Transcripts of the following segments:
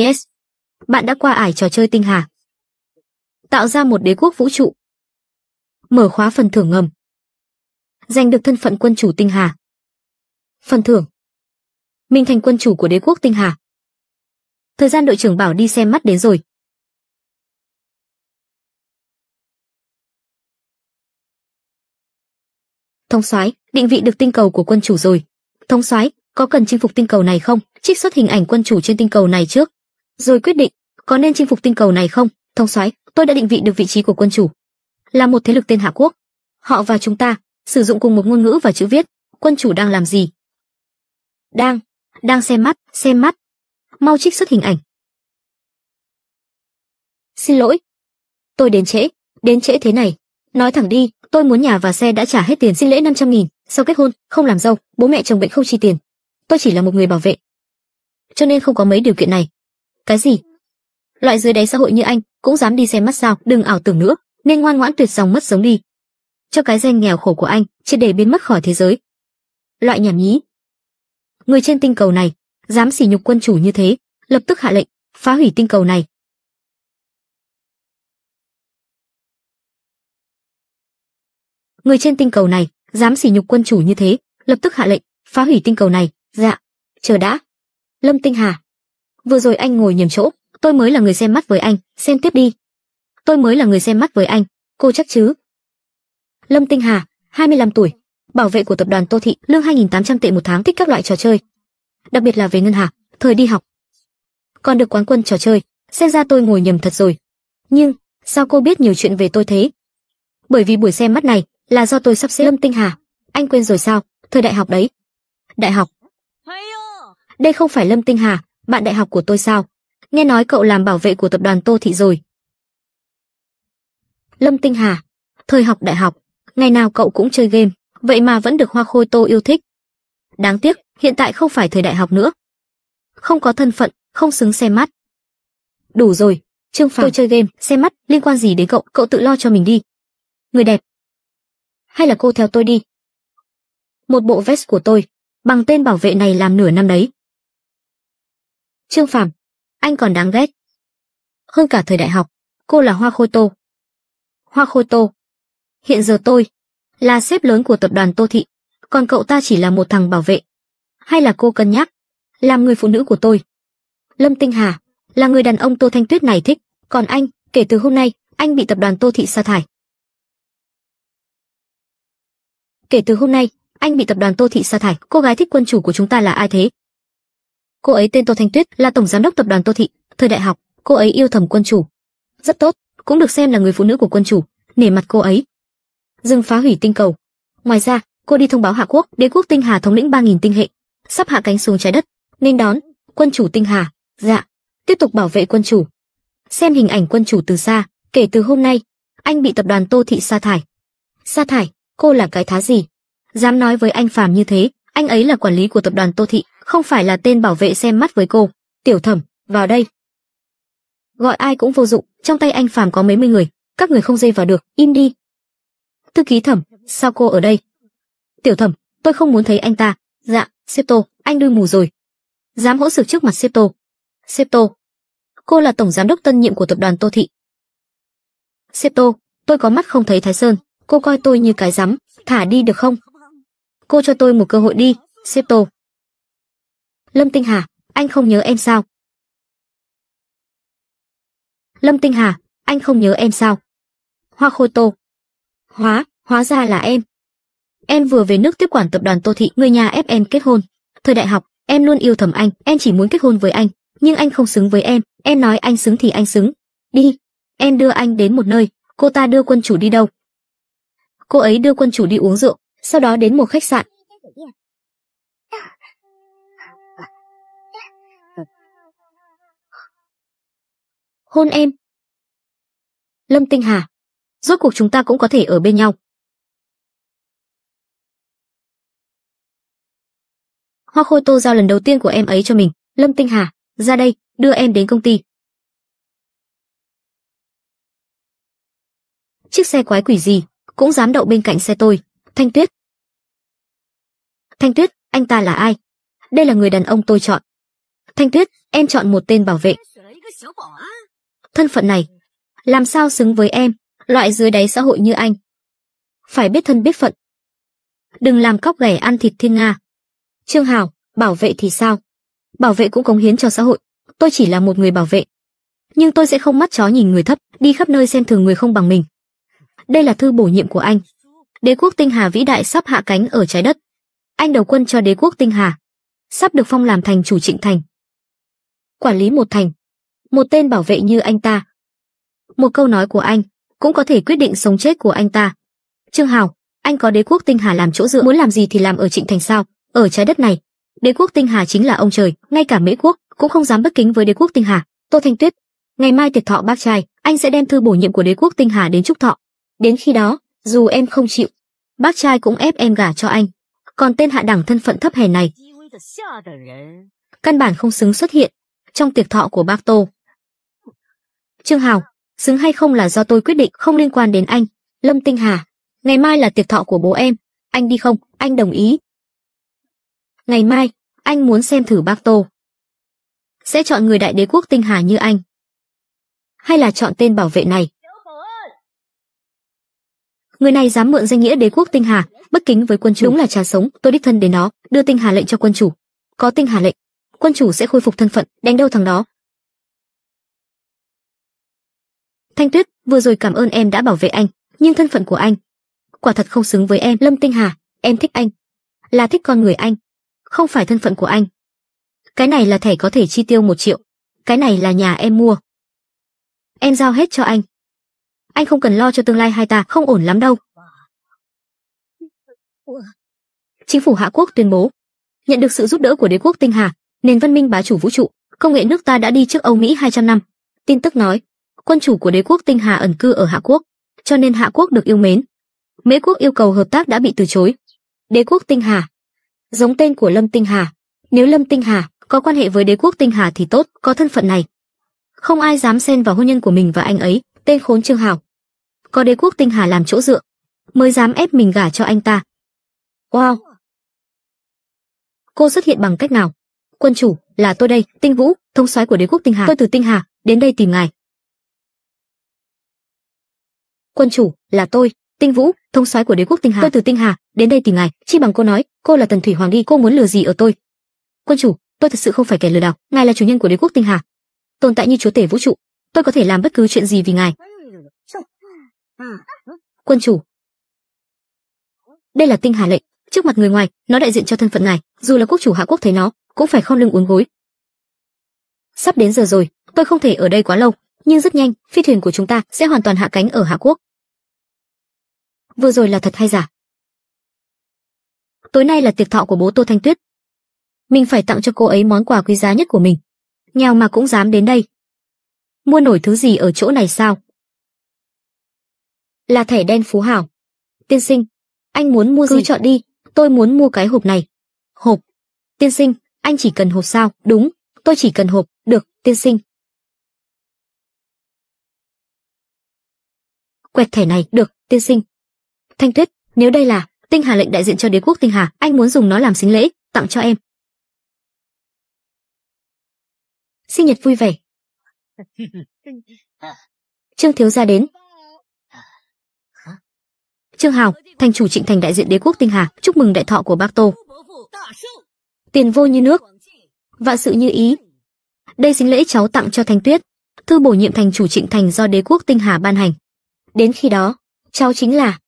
Yes. Bạn đã qua ải trò chơi tinh hà. Tạo ra một đế quốc vũ trụ. Mở khóa phần thưởng ngầm. Giành được thân phận quân chủ tinh hà. Phần thưởng. Mình thành quân chủ của đế quốc tinh hà. Thời gian đội trưởng bảo đi xem mắt đến rồi. Thông soái, định vị được tinh cầu của quân chủ rồi. Thông soái, có cần chinh phục tinh cầu này không? Trích xuất hình ảnh quân chủ trên tinh cầu này trước rồi quyết định có nên chinh phục tinh cầu này không. Thông soái, tôi đã định vị được vị trí của quân chủ. Là một thế lực tên Hạ Quốc. Họ và chúng ta sử dụng cùng một ngôn ngữ và chữ viết. Quân chủ đang làm gì? Đang, đang xem mắt, xem mắt. Mau trích xuất hình ảnh. Xin lỗi, tôi đến trễ, đến trễ thế này. Nói thẳng đi, tôi muốn nhà và xe đã trả hết tiền xin lễ 500 nghìn, sau kết hôn, không làm dâu, bố mẹ chồng bệnh không chi tiền. Tôi chỉ là một người bảo vệ. Cho nên không có mấy điều kiện này, cái gì? Loại dưới đáy xã hội như anh cũng dám đi xem mắt sao, đừng ảo tưởng nữa, nên ngoan ngoãn tuyệt dòng mất sống đi. Cho cái danh nghèo khổ của anh, chỉ để biến mất khỏi thế giới. Loại nhảm nhí. Người trên tinh cầu này, dám sỉ nhục quân chủ như thế, lập tức hạ lệnh, phá hủy tinh cầu này, người trên tinh cầu này dám sỉ nhục quân chủ như thế, lập tức hạ lệnh phá hủy tinh cầu này. Dạ, chờ đã. Lâm Tinh Hà, vừa rồi anh ngồi nhầm chỗ, tôi mới là người xem mắt với anh, xem tiếp đi. Tôi mới là người xem mắt với anh, cô chắc chứ? Lâm Tinh Hà, 25 tuổi, bảo vệ của tập đoàn Tô Thị, lương 2800 tệ một tháng thích các loại trò chơi. Đặc biệt là về ngân hà, thời đi học. Còn được quán quân trò chơi, xem ra tôi ngồi nhầm thật rồi. Nhưng, sao cô biết nhiều chuyện về tôi thế? Bởi vì buổi xem mắt này là do tôi sắp xếp Lâm Tinh Hà, anh quên rồi sao, thời đại học đấy. Đại học. Đây không phải Lâm Tinh Hà, bạn đại học của tôi sao? Nghe nói cậu làm bảo vệ của tập đoàn Tô Thị rồi. Lâm Tinh Hà, thời học đại học, ngày nào cậu cũng chơi game, vậy mà vẫn được Hoa Khôi Tô yêu thích. Đáng tiếc, hiện tại không phải thời đại học nữa. Không có thân phận, không xứng xem mắt. Đủ rồi, Trương Phàm, tôi chơi game, xem mắt, liên quan gì đến cậu, cậu tự lo cho mình đi. Người đẹp. Hay là cô theo tôi đi. Một bộ vest của tôi, bằng tên bảo vệ này làm nửa năm đấy, Trương Phạm, anh còn đáng ghét. Hơn cả thời đại học, cô là Hoa Khôi Tô. Hoa Khôi Tô. Hiện giờ tôi là sếp lớn của tập đoàn Tô Thị, còn cậu ta chỉ là một thằng bảo vệ. Hay là cô cân nhắc làm người phụ nữ của tôi? Lâm Tinh Hà là người đàn ông Tô Thanh Tuyết này thích, còn anh, kể từ hôm nay, anh bị tập đoàn Tô Thị sa thải. Kể từ hôm nay, anh bị tập đoàn Tô Thị sa thải, cô gái thích quân chủ của chúng ta là ai thế? cô ấy tên tô thanh tuyết là tổng giám đốc tập đoàn tô thị thời đại học cô ấy yêu thầm quân chủ rất tốt cũng được xem là người phụ nữ của quân chủ nể mặt cô ấy dừng phá hủy tinh cầu ngoài ra cô đi thông báo hạ quốc đế quốc tinh hà thống lĩnh ba nghìn tinh hệ sắp hạ cánh xuống trái đất nên đón quân chủ tinh hà dạ tiếp tục bảo vệ quân chủ xem hình ảnh quân chủ từ xa kể từ hôm nay anh bị tập đoàn tô thị sa thải sa thải cô là cái thá gì dám nói với anh phàm như thế anh ấy là quản lý của tập đoàn Tô Thị, không phải là tên bảo vệ xem mắt với cô. Tiểu Thẩm, vào đây. Gọi ai cũng vô dụng, trong tay anh Phàm có mấy mươi người, các người không dây vào được, im đi. Thư ký Thẩm, sao cô ở đây? Tiểu Thẩm, tôi không muốn thấy anh ta. Dạ, Sếp Tô, anh đuôi mù rồi. Dám hỗ sực trước mặt Sếp Tô. Sếp Tô, cô là tổng giám đốc tân nhiệm của tập đoàn Tô Thị. Sếp Tô, tôi có mắt không thấy Thái Sơn, cô coi tôi như cái rắm, thả đi được không? Cô cho tôi một cơ hội đi, xếp tô. Lâm Tinh Hà, anh không nhớ em sao? Lâm Tinh Hà, anh không nhớ em sao? Hoa Khôi Tô. Hóa, hóa ra là em. Em vừa về nước tiếp quản tập đoàn Tô Thị, người nhà ép em kết hôn. Thời đại học, em luôn yêu thầm anh, em chỉ muốn kết hôn với anh, nhưng anh không xứng với em, em nói anh xứng thì anh xứng. Đi, em đưa anh đến một nơi, cô ta đưa quân chủ đi đâu? Cô ấy đưa quân chủ đi uống rượu, sau đó đến một khách sạn. Hôn em. Lâm Tinh Hà, rốt cuộc chúng ta cũng có thể ở bên nhau. Hoa khôi tô giao lần đầu tiên của em ấy cho mình, Lâm Tinh Hà, ra đây, đưa em đến công ty. Chiếc xe quái quỷ gì, cũng dám đậu bên cạnh xe tôi. Thanh Tuyết. Thanh Tuyết, anh ta là ai? Đây là người đàn ông tôi chọn. Thanh Tuyết, em chọn một tên bảo vệ. Thân phận này, làm sao xứng với em, loại dưới đáy xã hội như anh. Phải biết thân biết phận. Đừng làm cóc ghẻ ăn thịt thiên Nga. Trương Hào, bảo vệ thì sao? Bảo vệ cũng cống hiến cho xã hội, tôi chỉ là một người bảo vệ. Nhưng tôi sẽ không mắt chó nhìn người thấp, đi khắp nơi xem thường người không bằng mình. Đây là thư bổ nhiệm của anh, Đế quốc Tinh Hà vĩ đại sắp hạ cánh ở trái đất. Anh đầu quân cho Đế quốc Tinh Hà, sắp được phong làm thành chủ Trịnh Thành. Quản lý một thành, một tên bảo vệ như anh ta. Một câu nói của anh cũng có thể quyết định sống chết của anh ta. Trương Hào, anh có Đế quốc Tinh Hà làm chỗ dựa, muốn làm gì thì làm ở Trịnh Thành sao? Ở trái đất này, Đế quốc Tinh Hà chính là ông trời, ngay cả Mỹ quốc cũng không dám bất kính với Đế quốc Tinh Hà. Tô Thanh Tuyết, ngày mai tiệc thọ bác trai, anh sẽ đem thư bổ nhiệm của Đế quốc Tinh Hà đến chúc thọ. Đến khi đó, dù em không chịu, bác trai cũng ép em gả cho anh. Còn tên hạ đẳng thân phận thấp hèn này, căn bản không xứng xuất hiện trong tiệc thọ của bác Tô. Trương Hào, xứng hay không là do tôi quyết định không liên quan đến anh. Lâm Tinh Hà, ngày mai là tiệc thọ của bố em, anh đi không? Anh đồng ý. Ngày mai, anh muốn xem thử bác Tô. Sẽ chọn người đại đế quốc Tinh Hà như anh. Hay là chọn tên bảo vệ này? người này dám mượn danh nghĩa đế quốc tinh hà bất kính với quân chủ đúng là trà sống tôi đích thân đến nó đưa tinh hà lệnh cho quân chủ có tinh hà lệnh quân chủ sẽ khôi phục thân phận đánh đâu thằng đó thanh tuyết vừa rồi cảm ơn em đã bảo vệ anh nhưng thân phận của anh quả thật không xứng với em lâm tinh hà em thích anh là thích con người anh không phải thân phận của anh cái này là thẻ có thể chi tiêu một triệu cái này là nhà em mua em giao hết cho anh anh không cần lo cho tương lai hai ta không ổn lắm đâu. Chính phủ Hạ Quốc tuyên bố, nhận được sự giúp đỡ của đế quốc Tinh Hà, nền văn minh bá chủ vũ trụ, công nghệ nước ta đã đi trước Âu Mỹ 200 năm. Tin tức nói, quân chủ của đế quốc Tinh Hà ẩn cư ở Hạ Quốc, cho nên Hạ Quốc được yêu mến. Mễ quốc yêu cầu hợp tác đã bị từ chối. Đế quốc Tinh Hà, giống tên của Lâm Tinh Hà, nếu Lâm Tinh Hà có quan hệ với đế quốc Tinh Hà thì tốt, có thân phận này. Không ai dám xen vào hôn nhân của mình và anh ấy, tên khốn Trương Hảo. Có đế quốc tinh hà làm chỗ dựa, mới dám ép mình gả cho anh ta. Wow! Cô xuất hiện bằng cách nào? Quân chủ, là tôi đây, Tinh Vũ, thông soái của đế quốc tinh hà. Tôi từ tinh hà, đến đây tìm ngài. Quân chủ, là tôi, Tinh Vũ, thông soái của đế quốc tinh hà. Tôi từ tinh hà, đến đây tìm ngài. Chi bằng cô nói, cô là Tần Thủy Hoàng đi, cô muốn lừa gì ở tôi? Quân chủ, tôi thật sự không phải kẻ lừa đảo, ngài là chủ nhân của đế quốc tinh hà, tồn tại như chúa tể vũ trụ, tôi có thể làm bất cứ chuyện gì vì ngài. Quân chủ. Đây là tinh hà lệnh, trước mặt người ngoài, nó đại diện cho thân phận ngài, dù là quốc chủ hạ quốc thấy nó, cũng phải khom lưng uốn gối. Sắp đến giờ rồi, tôi không thể ở đây quá lâu, nhưng rất nhanh, phi thuyền của chúng ta sẽ hoàn toàn hạ cánh ở Hạ Quốc. Vừa rồi là thật hay giả? Tối nay là tiệc thọ của bố Tô Thanh Tuyết. Mình phải tặng cho cô ấy món quà quý giá nhất của mình. Nghèo mà cũng dám đến đây, mua nổi thứ gì ở chỗ này sao? Là thẻ đen phú hảo. Tiên sinh, anh muốn mua Cứ gì? chọn đi, tôi muốn mua cái hộp này. Hộp. Tiên sinh, anh chỉ cần hộp sao? Đúng, tôi chỉ cần hộp, được, tiên sinh. Quẹt thẻ này, được, tiên sinh. Thanh Tuyết, nếu đây là Tinh Hà lệnh đại diện cho đế quốc Tinh Hà, anh muốn dùng nó làm sinh lễ, tặng cho em. Sinh nhật vui vẻ, Trương thiếu gia đến. Trương Hào, thành chủ Trịnh Thành đại diện đế quốc Tinh Hà, chúc mừng đại thọ của bác Tô. Tiền vô như nước, vạn sự như ý. Đây chính lễ cháu tặng cho Thanh Tuyết, thư bổ nhiệm thành chủ Trịnh Thành do đế quốc Tinh Hà ban hành. Đến khi đó, cháu chính là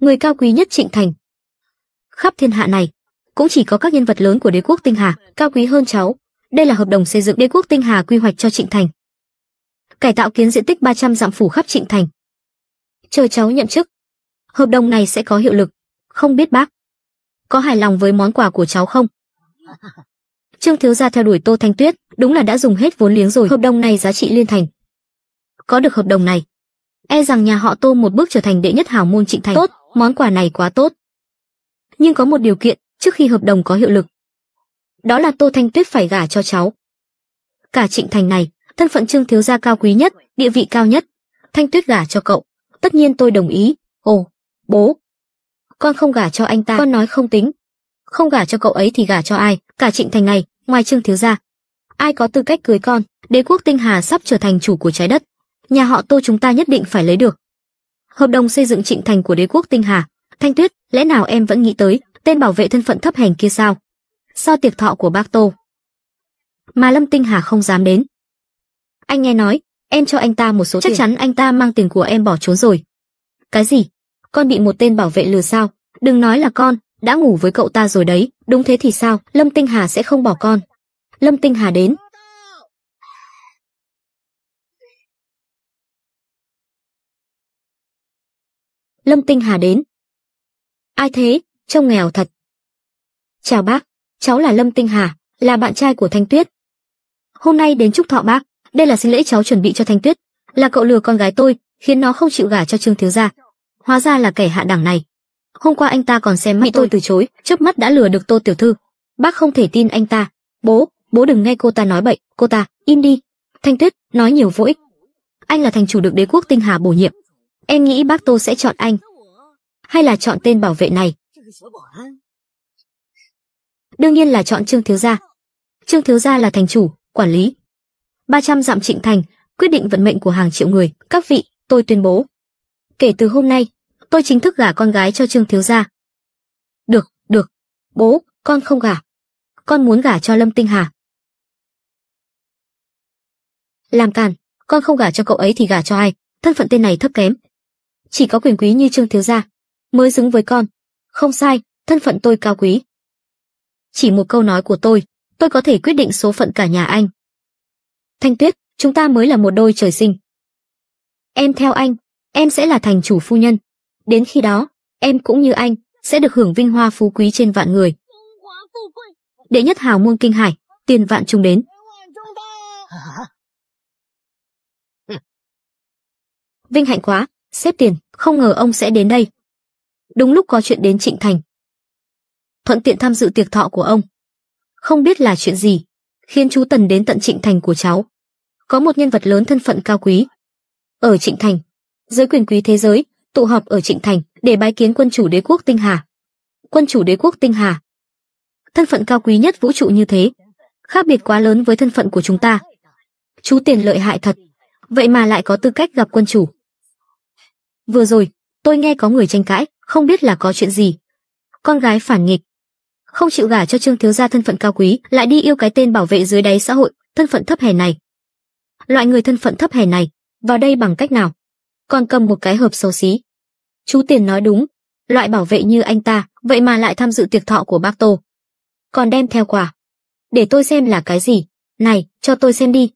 người cao quý nhất Trịnh Thành. Khắp thiên hạ này, cũng chỉ có các nhân vật lớn của đế quốc Tinh Hà cao quý hơn cháu. Đây là hợp đồng xây dựng đế quốc Tinh Hà quy hoạch cho Trịnh Thành cải tạo kiến diện tích 300 dặm phủ khắp Trịnh Thành. Chờ cháu nhậm chức, hợp đồng này sẽ có hiệu lực, không biết bác có hài lòng với món quà của cháu không? Trương thiếu gia theo đuổi Tô Thanh Tuyết, đúng là đã dùng hết vốn liếng rồi, hợp đồng này giá trị liên thành. Có được hợp đồng này, e rằng nhà họ Tô một bước trở thành đệ nhất hào môn Trịnh Thành. Tốt, món quà này quá tốt. Nhưng có một điều kiện, trước khi hợp đồng có hiệu lực, đó là Tô Thanh Tuyết phải gả cho cháu. Cả Trịnh Thành này, thân phận Trương thiếu gia cao quý nhất, địa vị cao nhất. Thanh Tuyết gả cho cậu, tất nhiên tôi đồng ý. Ồ, bố, con không gả cho anh ta, con nói không tính. Không gả cho cậu ấy thì gả cho ai, cả Trịnh Thành này, ngoài Trương thiếu gia. Ai có tư cách cưới con, đế quốc Tinh Hà sắp trở thành chủ của trái đất, nhà họ Tô chúng ta nhất định phải lấy được. Hợp đồng xây dựng Trịnh Thành của đế quốc Tinh Hà, Thanh Tuyết, lẽ nào em vẫn nghĩ tới tên bảo vệ thân phận thấp hèn kia sao? sao tiệc thọ của bác Tô, mà Lâm Tinh Hà không dám đến, anh nghe nói, em cho anh ta một số Chắc tiền. chắn anh ta mang tiền của em bỏ trốn rồi. Cái gì? Con bị một tên bảo vệ lừa sao? Đừng nói là con, đã ngủ với cậu ta rồi đấy, đúng thế thì sao, Lâm Tinh Hà sẽ không bỏ con. Lâm Tinh Hà đến. Lâm Tinh Hà đến. Ai thế, trông nghèo thật. Chào bác, cháu là Lâm Tinh Hà, là bạn trai của Thanh Tuyết. Hôm nay đến chúc thọ bác đây là sinh lễ cháu chuẩn bị cho Thanh Tuyết, là cậu lừa con gái tôi, khiến nó không chịu gả cho Trương thiếu gia. Hóa ra là kẻ hạ đẳng này. Hôm qua anh ta còn xem mắt tôi từ chối, chớp mắt đã lừa được Tô tiểu thư. Bác không thể tin anh ta. Bố, bố đừng nghe cô ta nói bậy, cô ta, im đi. Thanh Tuyết, nói nhiều vô ích. Anh là thành chủ được đế quốc Tinh Hà bổ nhiệm. Em nghĩ bác Tô sẽ chọn anh, hay là chọn tên bảo vệ này? Đương nhiên là chọn Trương thiếu gia. Trương thiếu gia là thành chủ, quản lý, 300 dặm Trịnh Thành, quyết định vận mệnh của hàng triệu người. Các vị, tôi tuyên bố, kể từ hôm nay, tôi chính thức gả con gái cho Trương thiếu gia. Được, được, bố, con không gả. Con muốn gả cho Lâm Tinh Hà. Làm càn, con không gả cho cậu ấy thì gả cho ai, thân phận tên này thấp kém. Chỉ có quyền quý như Trương thiếu gia mới xứng với con. Không sai, thân phận tôi cao quý. Chỉ một câu nói của tôi, tôi có thể quyết định số phận cả nhà anh. Thanh Tuyết, chúng ta mới là một đôi trời sinh. Em theo anh, em sẽ là thành chủ phu nhân. Đến khi đó, em cũng như anh, sẽ được hưởng vinh hoa phú quý trên vạn người. Đệ nhất hào muôn kinh hải, tiền vạn trùng đến. Vinh hạnh quá, xếp tiền, không ngờ ông sẽ đến đây. Đúng lúc có chuyện đến Trịnh Thành. Thuận tiện tham dự tiệc thọ của ông. Không biết là chuyện gì, khiến chú Tần đến tận Trịnh Thành của cháu có một nhân vật lớn thân phận cao quý. Ở Trịnh Thành, giới quyền quý thế giới tụ họp ở Trịnh Thành để bái kiến quân chủ đế quốc Tinh Hà. Quân chủ đế quốc Tinh Hà. Thân phận cao quý nhất vũ trụ như thế, khác biệt quá lớn với thân phận của chúng ta. Chú tiền lợi hại thật, vậy mà lại có tư cách gặp quân chủ. Vừa rồi, tôi nghe có người tranh cãi, không biết là có chuyện gì. Con gái phản nghịch, không chịu gả cho Trương thiếu gia thân phận cao quý, lại đi yêu cái tên bảo vệ dưới đáy xã hội, thân phận thấp hèn này loại người thân phận thấp hèn này, vào đây bằng cách nào? Còn cầm một cái hộp xấu xí. Chú Tiền nói đúng, loại bảo vệ như anh ta, vậy mà lại tham dự tiệc thọ của bác Tô. Còn đem theo quà. Để tôi xem là cái gì, này, cho tôi xem đi.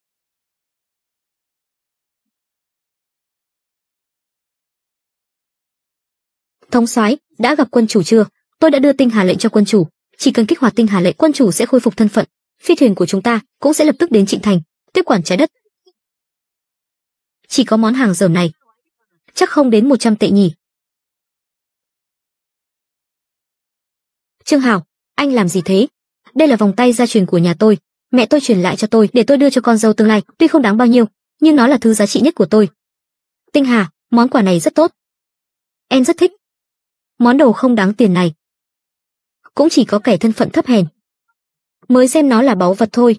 Thống soái đã gặp quân chủ chưa? Tôi đã đưa tinh hà lệnh cho quân chủ, chỉ cần kích hoạt tinh hà lệnh quân chủ sẽ khôi phục thân phận, phi thuyền của chúng ta cũng sẽ lập tức đến Trịnh Thành, tiếp quản trái đất, chỉ có món hàng dởm này. Chắc không đến 100 tệ nhỉ. Trương Hảo, anh làm gì thế? Đây là vòng tay gia truyền của nhà tôi, mẹ tôi truyền lại cho tôi để tôi đưa cho con dâu tương lai, tuy không đáng bao nhiêu, nhưng nó là thứ giá trị nhất của tôi. Tinh Hà, món quà này rất tốt. Em rất thích. Món đồ không đáng tiền này. Cũng chỉ có kẻ thân phận thấp hèn. Mới xem nó là báu vật thôi.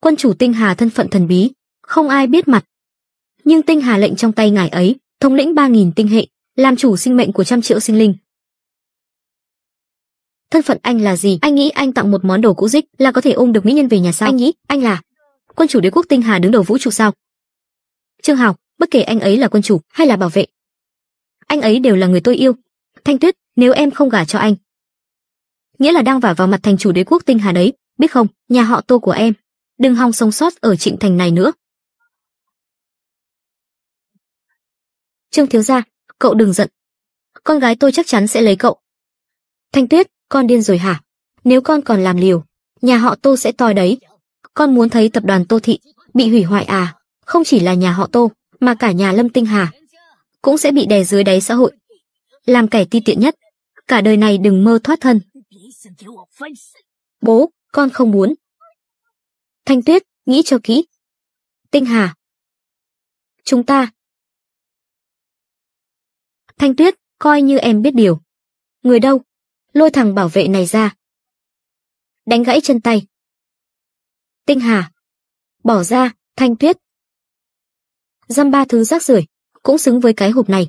Quân chủ Tinh Hà thân phận thần bí, không ai biết mặt, nhưng tinh hà lệnh trong tay ngài ấy thống lĩnh ba nghìn tinh hệ làm chủ sinh mệnh của trăm triệu sinh linh thân phận anh là gì anh nghĩ anh tặng một món đồ cũ dích là có thể ôm được mỹ nhân về nhà sao anh nghĩ anh là quân chủ đế quốc tinh hà đứng đầu vũ trụ sao trương hào bất kể anh ấy là quân chủ hay là bảo vệ anh ấy đều là người tôi yêu thanh tuyết nếu em không gả cho anh nghĩa là đang vả vào mặt thành chủ đế quốc tinh hà đấy biết không nhà họ tô của em đừng hòng sống sót ở trịnh thành này nữa Trương thiếu gia, cậu đừng giận. Con gái tôi chắc chắn sẽ lấy cậu. Thanh Tuyết, con điên rồi hả? Nếu con còn làm liều, nhà họ Tô sẽ toi đấy. Con muốn thấy tập đoàn Tô Thị bị hủy hoại à? Không chỉ là nhà họ Tô, mà cả nhà Lâm Tinh Hà cũng sẽ bị đè dưới đáy xã hội. Làm kẻ ti tiện nhất, cả đời này đừng mơ thoát thân. Bố, con không muốn. Thanh Tuyết, nghĩ cho kỹ. Tinh Hà. Chúng ta Thanh Tuyết, coi như em biết điều. Người đâu? Lôi thằng bảo vệ này ra. Đánh gãy chân tay. Tinh Hà. Bỏ ra, Thanh Tuyết. Dăm ba thứ rác rưởi, cũng xứng với cái hộp này.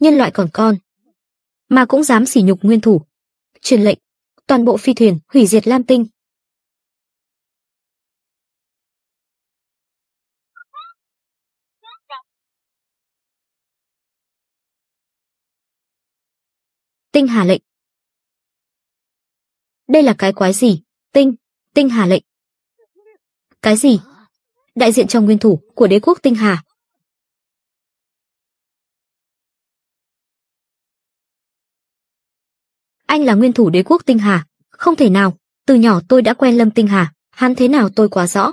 Nhân loại còn con, mà cũng dám sỉ nhục nguyên thủ. Truyền lệnh, toàn bộ phi thuyền hủy diệt Lam Tinh, Tinh Hà lệnh. Đây là cái quái gì? Tinh, Tinh Hà lệnh. Cái gì? Đại diện cho nguyên thủ của đế quốc Tinh Hà. Anh là nguyên thủ đế quốc Tinh Hà, không thể nào, từ nhỏ tôi đã quen Lâm Tinh Hà, hắn thế nào tôi quá rõ.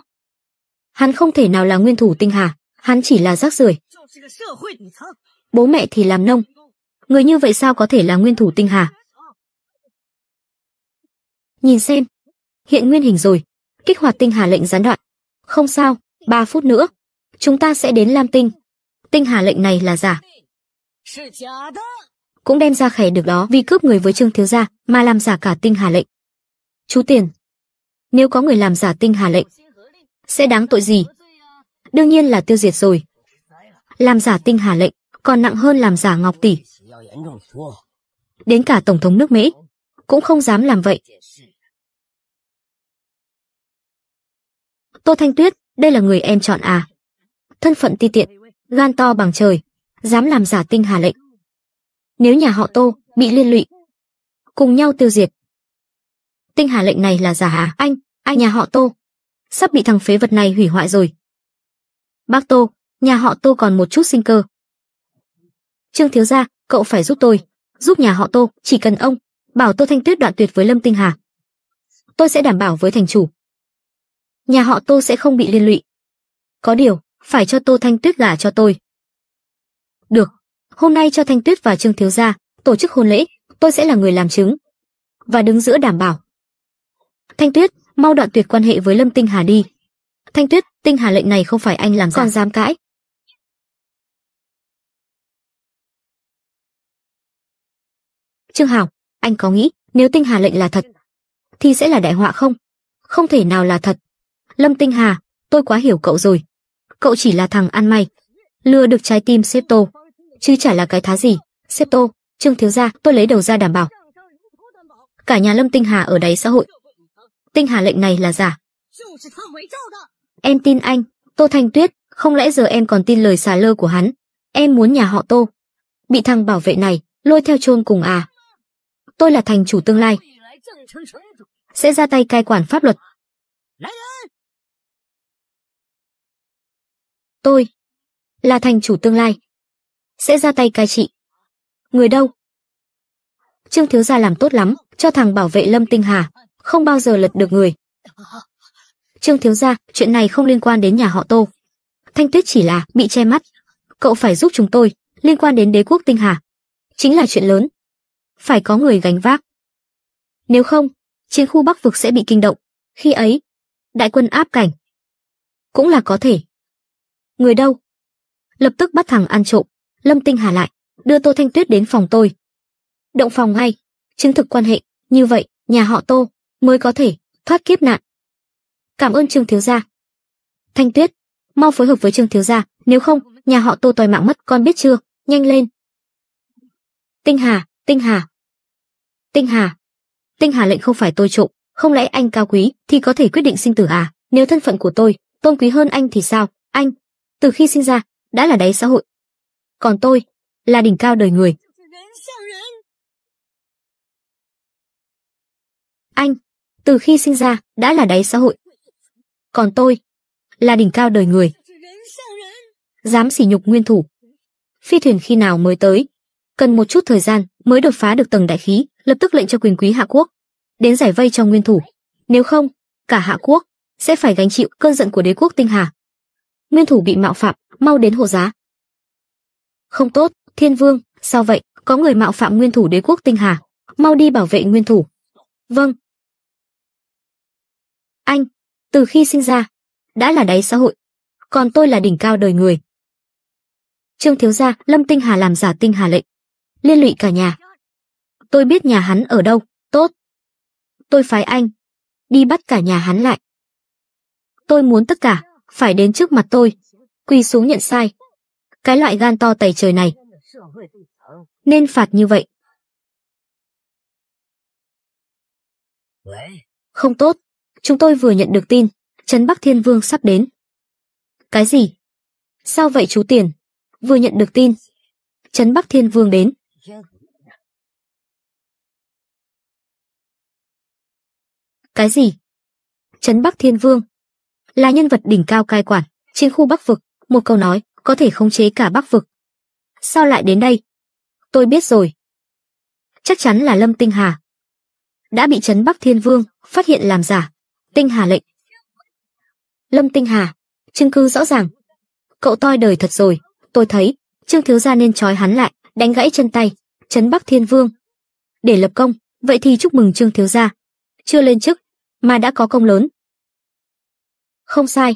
Hắn không thể nào là nguyên thủ Tinh Hà, hắn chỉ là rác rưởi. Bố mẹ thì làm nông, người như vậy sao có thể là nguyên thủ tinh hà? Nhìn xem, hiện nguyên hình rồi, kích hoạt tinh hà lệnh gián đoạn. Không sao, 3 phút nữa, chúng ta sẽ đến Lam Tinh. Tinh hà lệnh này là giả. Cũng đem ra khẻ được đó vì cướp người với Trương Thiếu Gia mà làm giả cả tinh hà lệnh. Chú Tiền, nếu có người làm giả tinh hà lệnh, sẽ đáng tội gì? Đương nhiên là tiêu diệt rồi. Làm giả tinh hà lệnh còn nặng hơn làm giả ngọc tỷ, Đến cả Tổng thống nước Mỹ cũng không dám làm vậy. Tô Thanh Tuyết, đây là người em chọn à? Thân phận ti tiện, gan to bằng trời, dám làm giả tinh hà lệnh. Nếu nhà họ Tô bị liên lụy, cùng nhau tiêu diệt. Tinh hà lệnh này là giả hả? À? Anh, anh nhà họ Tô, sắp bị thằng phế vật này hủy hoại rồi. Bác Tô, nhà họ Tô còn một chút sinh cơ. Trương thiếu gia, cậu phải giúp tôi, giúp nhà họ Tô, chỉ cần ông bảo Tô Thanh Tuyết đoạn tuyệt với Lâm Tinh Hà. Tôi sẽ đảm bảo với thành chủ. Nhà họ Tô sẽ không bị liên lụy. Có điều, phải cho Tô Thanh Tuyết gả cho tôi. Được, hôm nay cho Thanh Tuyết và Trương thiếu gia tổ chức hôn lễ, tôi sẽ là người làm chứng và đứng giữa đảm bảo. Thanh Tuyết, mau đoạn tuyệt quan hệ với Lâm Tinh Hà đi. Thanh Tuyết, Tinh Hà lệnh này không phải anh làm ra. Còn dám cãi, Trương Hảo, anh có nghĩ nếu Tinh Hà lệnh là thật, thì sẽ là đại họa không? Không thể nào là thật. Lâm Tinh Hà, tôi quá hiểu cậu rồi. Cậu chỉ là thằng ăn may, lừa được trái tim sếp tô, chứ chả là cái thá gì. Sếp tô, Trương Thiếu Gia, tôi lấy đầu ra đảm bảo. Cả nhà Lâm Tinh Hà ở đáy xã hội. Tinh Hà lệnh này là giả. Em tin anh, Tô Thanh Tuyết, không lẽ giờ em còn tin lời xà lơ của hắn? Em muốn nhà họ Tô. Bị thằng bảo vệ này, lôi theo chôn cùng à? tôi là thành chủ tương lai, sẽ ra tay cai quản pháp luật. Tôi là thành chủ tương lai, sẽ ra tay cai trị. Người đâu? Trương Thiếu Gia làm tốt lắm, cho thằng bảo vệ Lâm Tinh Hà, không bao giờ lật được người. Trương Thiếu Gia, chuyện này không liên quan đến nhà họ Tô. Thanh Tuyết chỉ là bị che mắt. Cậu phải giúp chúng tôi, liên quan đến đế quốc Tinh Hà. Chính là chuyện lớn phải có người gánh vác. Nếu không, chiến khu Bắc vực sẽ bị kinh động, khi ấy, đại quân áp cảnh. Cũng là có thể. Người đâu? Lập tức bắt thằng ăn trộm, Lâm Tinh Hà lại, đưa Tô Thanh Tuyết đến phòng tôi. Động phòng ngay, chứng thực quan hệ, như vậy, nhà họ Tô mới có thể thoát kiếp nạn. Cảm ơn Trương Thiếu Gia. Thanh Tuyết, mau phối hợp với Trương Thiếu Gia, nếu không, nhà họ Tô toi mạng mất con biết chưa, nhanh lên. Tinh Hà, Tinh Hà, Tinh Hà, Tinh Hà lệnh không phải tôi trộm, không lẽ anh cao quý thì có thể quyết định sinh tử à? Nếu thân phận của tôi tôn quý hơn anh thì sao? Anh từ khi sinh ra đã là đáy xã hội, còn tôi là đỉnh cao đời người. Anh từ khi sinh ra đã là đáy xã hội, còn tôi là đỉnh cao đời người. Dám sỉ nhục nguyên thủ. Phi thuyền khi nào mới tới? Cần một chút thời gian mới đột phá được tầng đại khí, lập tức lệnh cho quyền quý Hạ quốc đến giải vây cho nguyên thủ, nếu không, cả Hạ quốc sẽ phải gánh chịu cơn giận của đế quốc Tinh Hà. Nguyên thủ bị mạo phạm, mau đến hộ giá. Không tốt, Thiên Vương, sao vậy? Có người mạo phạm nguyên thủ đế quốc Tinh Hà, mau đi bảo vệ nguyên thủ. Vâng. Anh, từ khi sinh ra, đã là đáy xã hội, còn tôi là đỉnh cao đời người. Trương thiếu gia, Lâm Tinh Hà làm giả Tinh Hà lệnh, liên lụy cả nhà. Tôi biết nhà hắn ở đâu, tốt. Tôi phái anh. Đi bắt cả nhà hắn lại. Tôi muốn tất cả, phải đến trước mặt tôi. Quỳ xuống nhận sai. Cái loại gan to tẩy trời này. Nên phạt như vậy. Không tốt. Chúng tôi vừa nhận được tin, Trấn Bắc Thiên Vương sắp đến. Cái gì? Sao vậy chú Tiền? Vừa nhận được tin, Trấn Bắc Thiên Vương đến. Cái gì? Trấn Bắc Thiên Vương là nhân vật đỉnh cao cai quản trên khu Bắc Vực, một câu nói có thể khống chế cả Bắc Vực. Sao lại đến đây? Tôi biết rồi. Chắc chắn là Lâm Tinh Hà. Đã bị Trấn Bắc Thiên Vương phát hiện làm giả. Tinh Hà lệnh. Lâm Tinh Hà, chứng cứ rõ ràng. Cậu toi đời thật rồi, tôi thấy, Trương Thiếu Gia nên trói hắn lại, đánh gãy chân tay, Trấn Bắc Thiên Vương. Để lập công, vậy thì chúc mừng Trương Thiếu Gia, chưa lên chức, mà đã có công lớn. Không sai.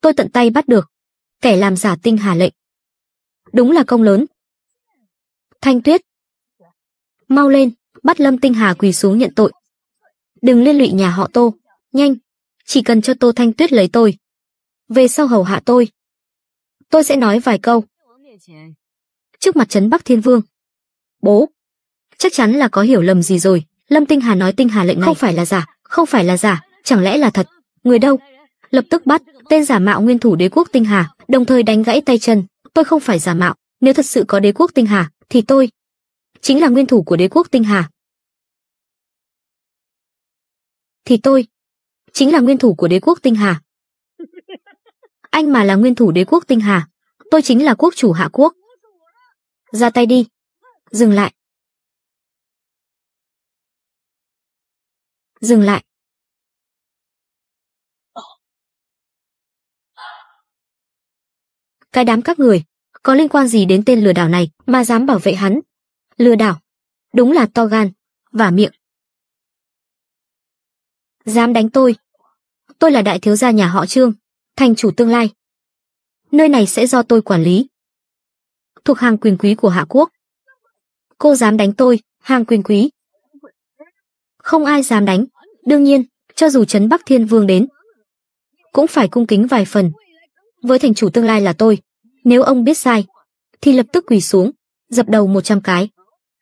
Tôi tận tay bắt được. Kẻ làm giả tinh hà lệnh. Đúng là công lớn. Thanh Tuyết. Mau lên, bắt Lâm Tinh Hà quỳ xuống nhận tội. Đừng liên lụy nhà họ Tô. Nhanh, chỉ cần cho Tô Thanh Tuyết lấy tôi. Về sau hầu hạ tôi. Tôi sẽ nói vài câu. Trước mặt Trấn Bắc Thiên Vương. Bố, chắc chắn là có hiểu lầm gì rồi. Lâm Tinh Hà nói Tinh Hà lệnh này không phải là giả, không phải là giả, chẳng lẽ là thật? Người đâu? Lập tức bắt tên giả mạo nguyên thủ đế quốc Tinh Hà, đồng thời đánh gãy tay chân. Tôi không phải giả mạo, nếu thật sự có đế quốc Tinh Hà, thì tôi chính là nguyên thủ của đế quốc Tinh Hà. Thì tôi chính là nguyên thủ của đế quốc Tinh Hà. Anh mà là nguyên thủ đế quốc Tinh Hà, tôi chính là quốc chủ hạ quốc. Ra tay đi. Dừng lại, dừng lại. Cái đám các người, có liên quan gì đến tên lừa đảo này mà dám bảo vệ hắn? Lừa đảo, đúng là to gan, và miệng. Dám đánh tôi. Tôi là đại thiếu gia nhà họ Trương, thành chủ tương lai. Nơi này sẽ do tôi quản lý. Thuộc hàng quyền quý của Hạ Quốc. Cô dám đánh tôi, hàng quyền quý. Không ai dám đánh. Đương nhiên, cho dù Trấn Bắc Thiên Vương đến, cũng phải cung kính vài phần. Với thành chủ tương lai là tôi, nếu ông biết sai, thì lập tức quỳ xuống, dập đầu 100 cái,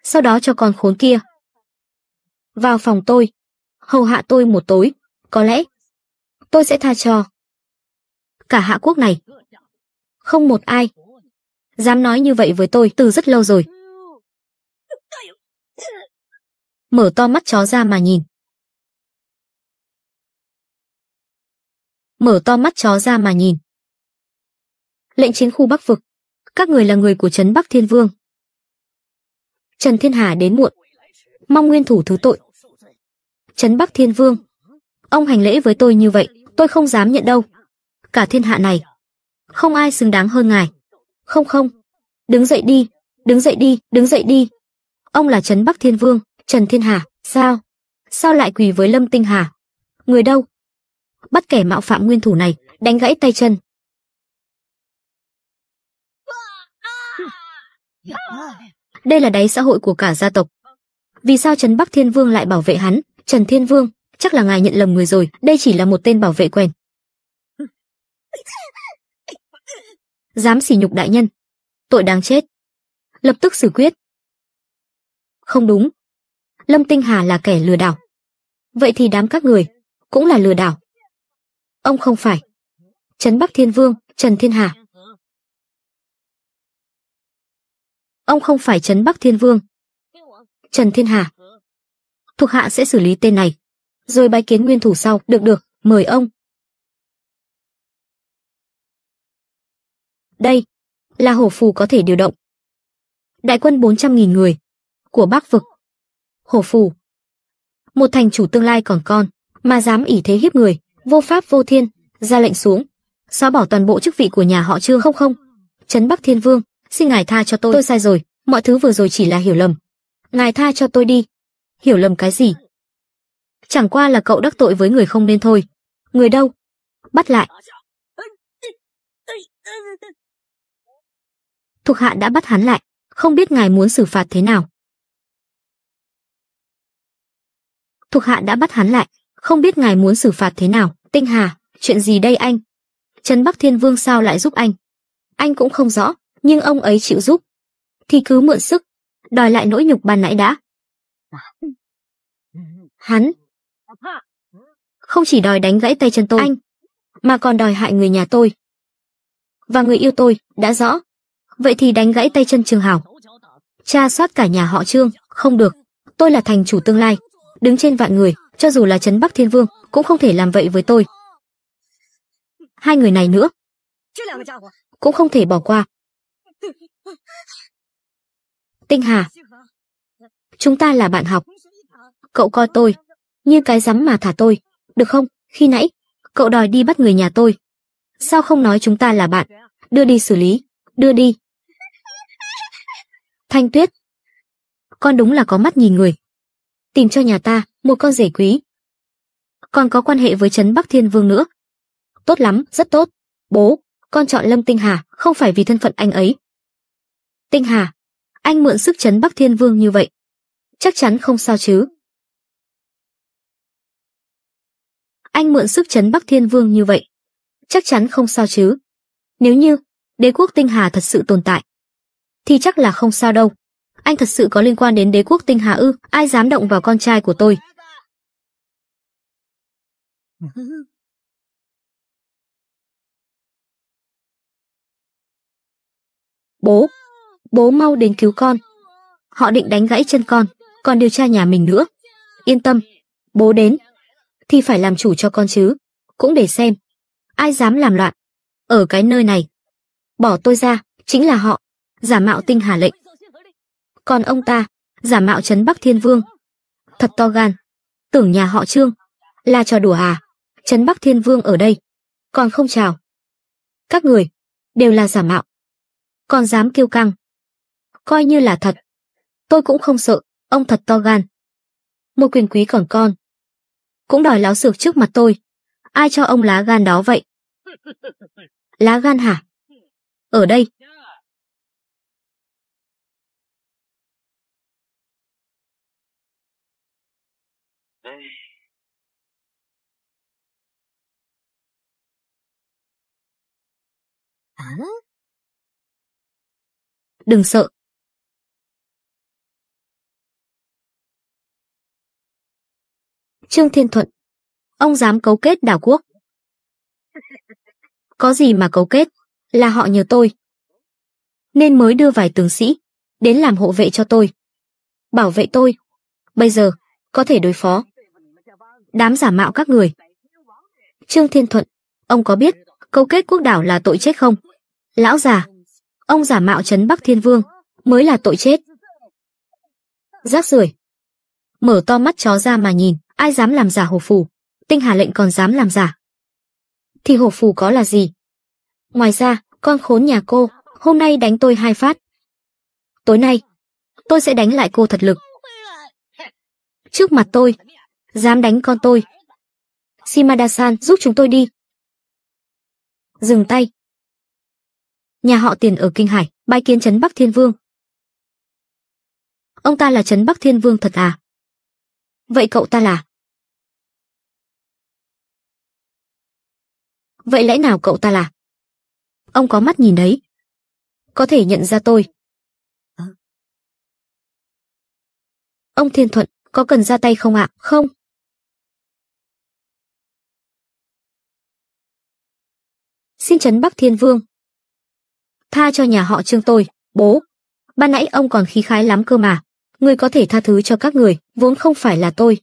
sau đó cho con khốn kia. Vào phòng tôi, hầu hạ tôi một tối, có lẽ tôi sẽ tha cho. Cả hạ quốc này, không một ai dám nói như vậy với tôi từ rất lâu rồi. Mở to mắt chó ra mà nhìn. mở to mắt chó ra mà nhìn. Lệnh chiến khu Bắc Vực, các người là người của Trấn Bắc Thiên Vương. Trần Thiên Hà đến muộn, mong nguyên thủ thứ tội. Trấn Bắc Thiên Vương, ông hành lễ với tôi như vậy, tôi không dám nhận đâu. Cả thiên hạ này, không ai xứng đáng hơn ngài. Không không, đứng dậy đi, đứng dậy đi, đứng dậy đi. Ông là Trấn Bắc Thiên Vương, Trần Thiên Hà, sao? Sao lại quỳ với Lâm Tinh Hà? Người đâu? bắt kẻ mạo phạm nguyên thủ này, đánh gãy tay chân. Đây là đáy xã hội của cả gia tộc. Vì sao trần Bắc Thiên Vương lại bảo vệ hắn? Trần Thiên Vương, chắc là ngài nhận lầm người rồi, đây chỉ là một tên bảo vệ quen. Dám sỉ nhục đại nhân. Tội đáng chết. Lập tức xử quyết. Không đúng. Lâm Tinh Hà là kẻ lừa đảo. Vậy thì đám các người cũng là lừa đảo. Ông không phải. Trấn Bắc Thiên Vương, Trần Thiên Hà. Ông không phải Trấn Bắc Thiên Vương. Trần Thiên Hà. Thuộc hạ sẽ xử lý tên này. Rồi bái kiến nguyên thủ sau, được được, mời ông. Đây, là hổ phù có thể điều động. Đại quân 400.000 người, của Bắc Vực. Hổ phù. Một thành chủ tương lai còn con, mà dám ỷ thế hiếp người, vô pháp vô thiên, ra lệnh xuống, xóa bỏ toàn bộ chức vị của nhà họ Trương không không. Trấn Bắc Thiên Vương, xin ngài tha cho tôi, tôi sai rồi, mọi thứ vừa rồi chỉ là hiểu lầm. Ngài tha cho tôi đi. Hiểu lầm cái gì? Chẳng qua là cậu đắc tội với người không nên thôi. Người đâu? Bắt lại. Thuộc hạ đã bắt hắn lại, không biết ngài muốn xử phạt thế nào. Thuộc hạ đã bắt hắn lại, không biết ngài muốn xử phạt thế nào. Tinh Hà, chuyện gì đây anh? Trần Bắc Thiên Vương sao lại giúp anh? Anh cũng không rõ, nhưng ông ấy chịu giúp. Thì cứ mượn sức, đòi lại nỗi nhục ban nãy đã. Hắn không chỉ đòi đánh gãy tay chân tôi, anh, mà còn đòi hại người nhà tôi. Và người yêu tôi, đã rõ. Vậy thì đánh gãy tay chân Trương Hảo. Cha soát cả nhà họ Trương, không được. Tôi là thành chủ tương lai, đứng trên vạn người, cho dù là Trấn Bắc Thiên Vương cũng không thể làm vậy với tôi. Hai người này nữa, cũng không thể bỏ qua. Tinh Hà, chúng ta là bạn học. Cậu coi tôi, như cái rắm mà thả tôi, được không? Khi nãy, cậu đòi đi bắt người nhà tôi. Sao không nói chúng ta là bạn? Đưa đi xử lý, đưa đi. Thanh Tuyết, con đúng là có mắt nhìn người tìm cho nhà ta một con rể quý. Còn có quan hệ với Trấn Bắc Thiên Vương nữa. Tốt lắm, rất tốt. Bố, con chọn Lâm Tinh Hà không phải vì thân phận anh ấy. Tinh Hà, anh mượn sức Trấn Bắc Thiên Vương như vậy. Chắc chắn không sao chứ. Anh mượn sức Trấn Bắc Thiên Vương như vậy. Chắc chắn không sao chứ. Nếu như đế quốc Tinh Hà thật sự tồn tại, thì chắc là không sao đâu anh thật sự có liên quan đến đế quốc tinh hà ư, ai dám động vào con trai của tôi. Bố, bố mau đến cứu con. Họ định đánh gãy chân con, còn điều tra nhà mình nữa. Yên tâm, bố đến. Thì phải làm chủ cho con chứ, cũng để xem. Ai dám làm loạn, ở cái nơi này. Bỏ tôi ra, chính là họ, giả mạo tinh hà lệnh còn ông ta giả mạo trấn Bắc Thiên Vương. Thật to gan. Tưởng nhà họ Trương là trò đùa à? Trấn Bắc Thiên Vương ở đây, còn không chào. Các người đều là giả mạo. Còn dám kiêu căng. Coi như là thật. Tôi cũng không sợ, ông thật to gan. Một quyền quý còn con. Cũng đòi láo xược trước mặt tôi. Ai cho ông lá gan đó vậy? Lá gan hả? Ở đây, đây Hả? Đừng sợ. Trương Thiên Thuận. Ông dám cấu kết đảo quốc. Có gì mà cấu kết, là họ nhờ tôi. Nên mới đưa vài tướng sĩ, đến làm hộ vệ cho tôi. Bảo vệ tôi. Bây giờ, có thể đối phó đám giả mạo các người. Trương Thiên Thuận, ông có biết câu kết quốc đảo là tội chết không? Lão già, ông giả mạo trấn Bắc Thiên Vương mới là tội chết. Rác rưởi. Mở to mắt chó ra mà nhìn, ai dám làm giả hồ phù, tinh hà lệnh còn dám làm giả. Thì hồ phù có là gì? Ngoài ra, con khốn nhà cô, hôm nay đánh tôi hai phát. Tối nay, tôi sẽ đánh lại cô thật lực. Trước mặt tôi, Dám đánh con tôi. Shimada-san giúp chúng tôi đi. Dừng tay. Nhà họ tiền ở Kinh Hải, bái kiến Trấn Bắc Thiên Vương. Ông ta là Trấn Bắc Thiên Vương thật à? Vậy cậu ta là? Vậy lẽ nào cậu ta là? Ông có mắt nhìn đấy. Có thể nhận ra tôi. Ông Thiên Thuận, có cần ra tay không ạ? Không. xin chấn Bắc Thiên Vương. Tha cho nhà họ Trương tôi, bố. Ban nãy ông còn khí khái lắm cơ mà, người có thể tha thứ cho các người, vốn không phải là tôi.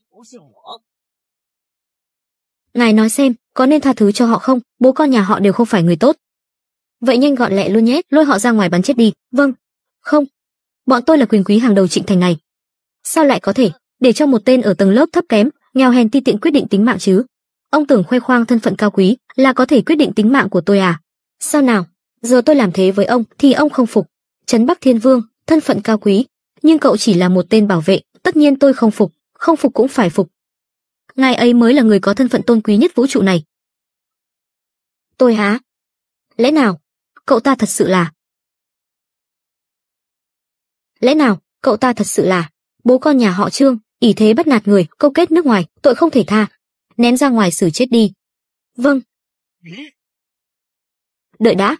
Ngài nói xem, có nên tha thứ cho họ không? Bố con nhà họ đều không phải người tốt. Vậy nhanh gọn lẹ luôn nhé, lôi họ ra ngoài bắn chết đi. Vâng. Không. Bọn tôi là quyền quý hàng đầu trịnh thành này. Sao lại có thể, để cho một tên ở tầng lớp thấp kém, nghèo hèn ti tiện quyết định tính mạng chứ? Ông tưởng khoe khoang thân phận cao quý là có thể quyết định tính mạng của tôi à? Sao nào? Giờ tôi làm thế với ông thì ông không phục. Trấn Bắc Thiên Vương, thân phận cao quý, nhưng cậu chỉ là một tên bảo vệ, tất nhiên tôi không phục, không phục cũng phải phục. Ngài ấy mới là người có thân phận tôn quý nhất vũ trụ này. Tôi há Lẽ nào? Cậu ta thật sự là... Lẽ nào? Cậu ta thật sự là... Bố con nhà họ Trương, ỷ thế bắt nạt người, câu kết nước ngoài, tội không thể tha, ném ra ngoài xử chết đi. Vâng. Đợi đã.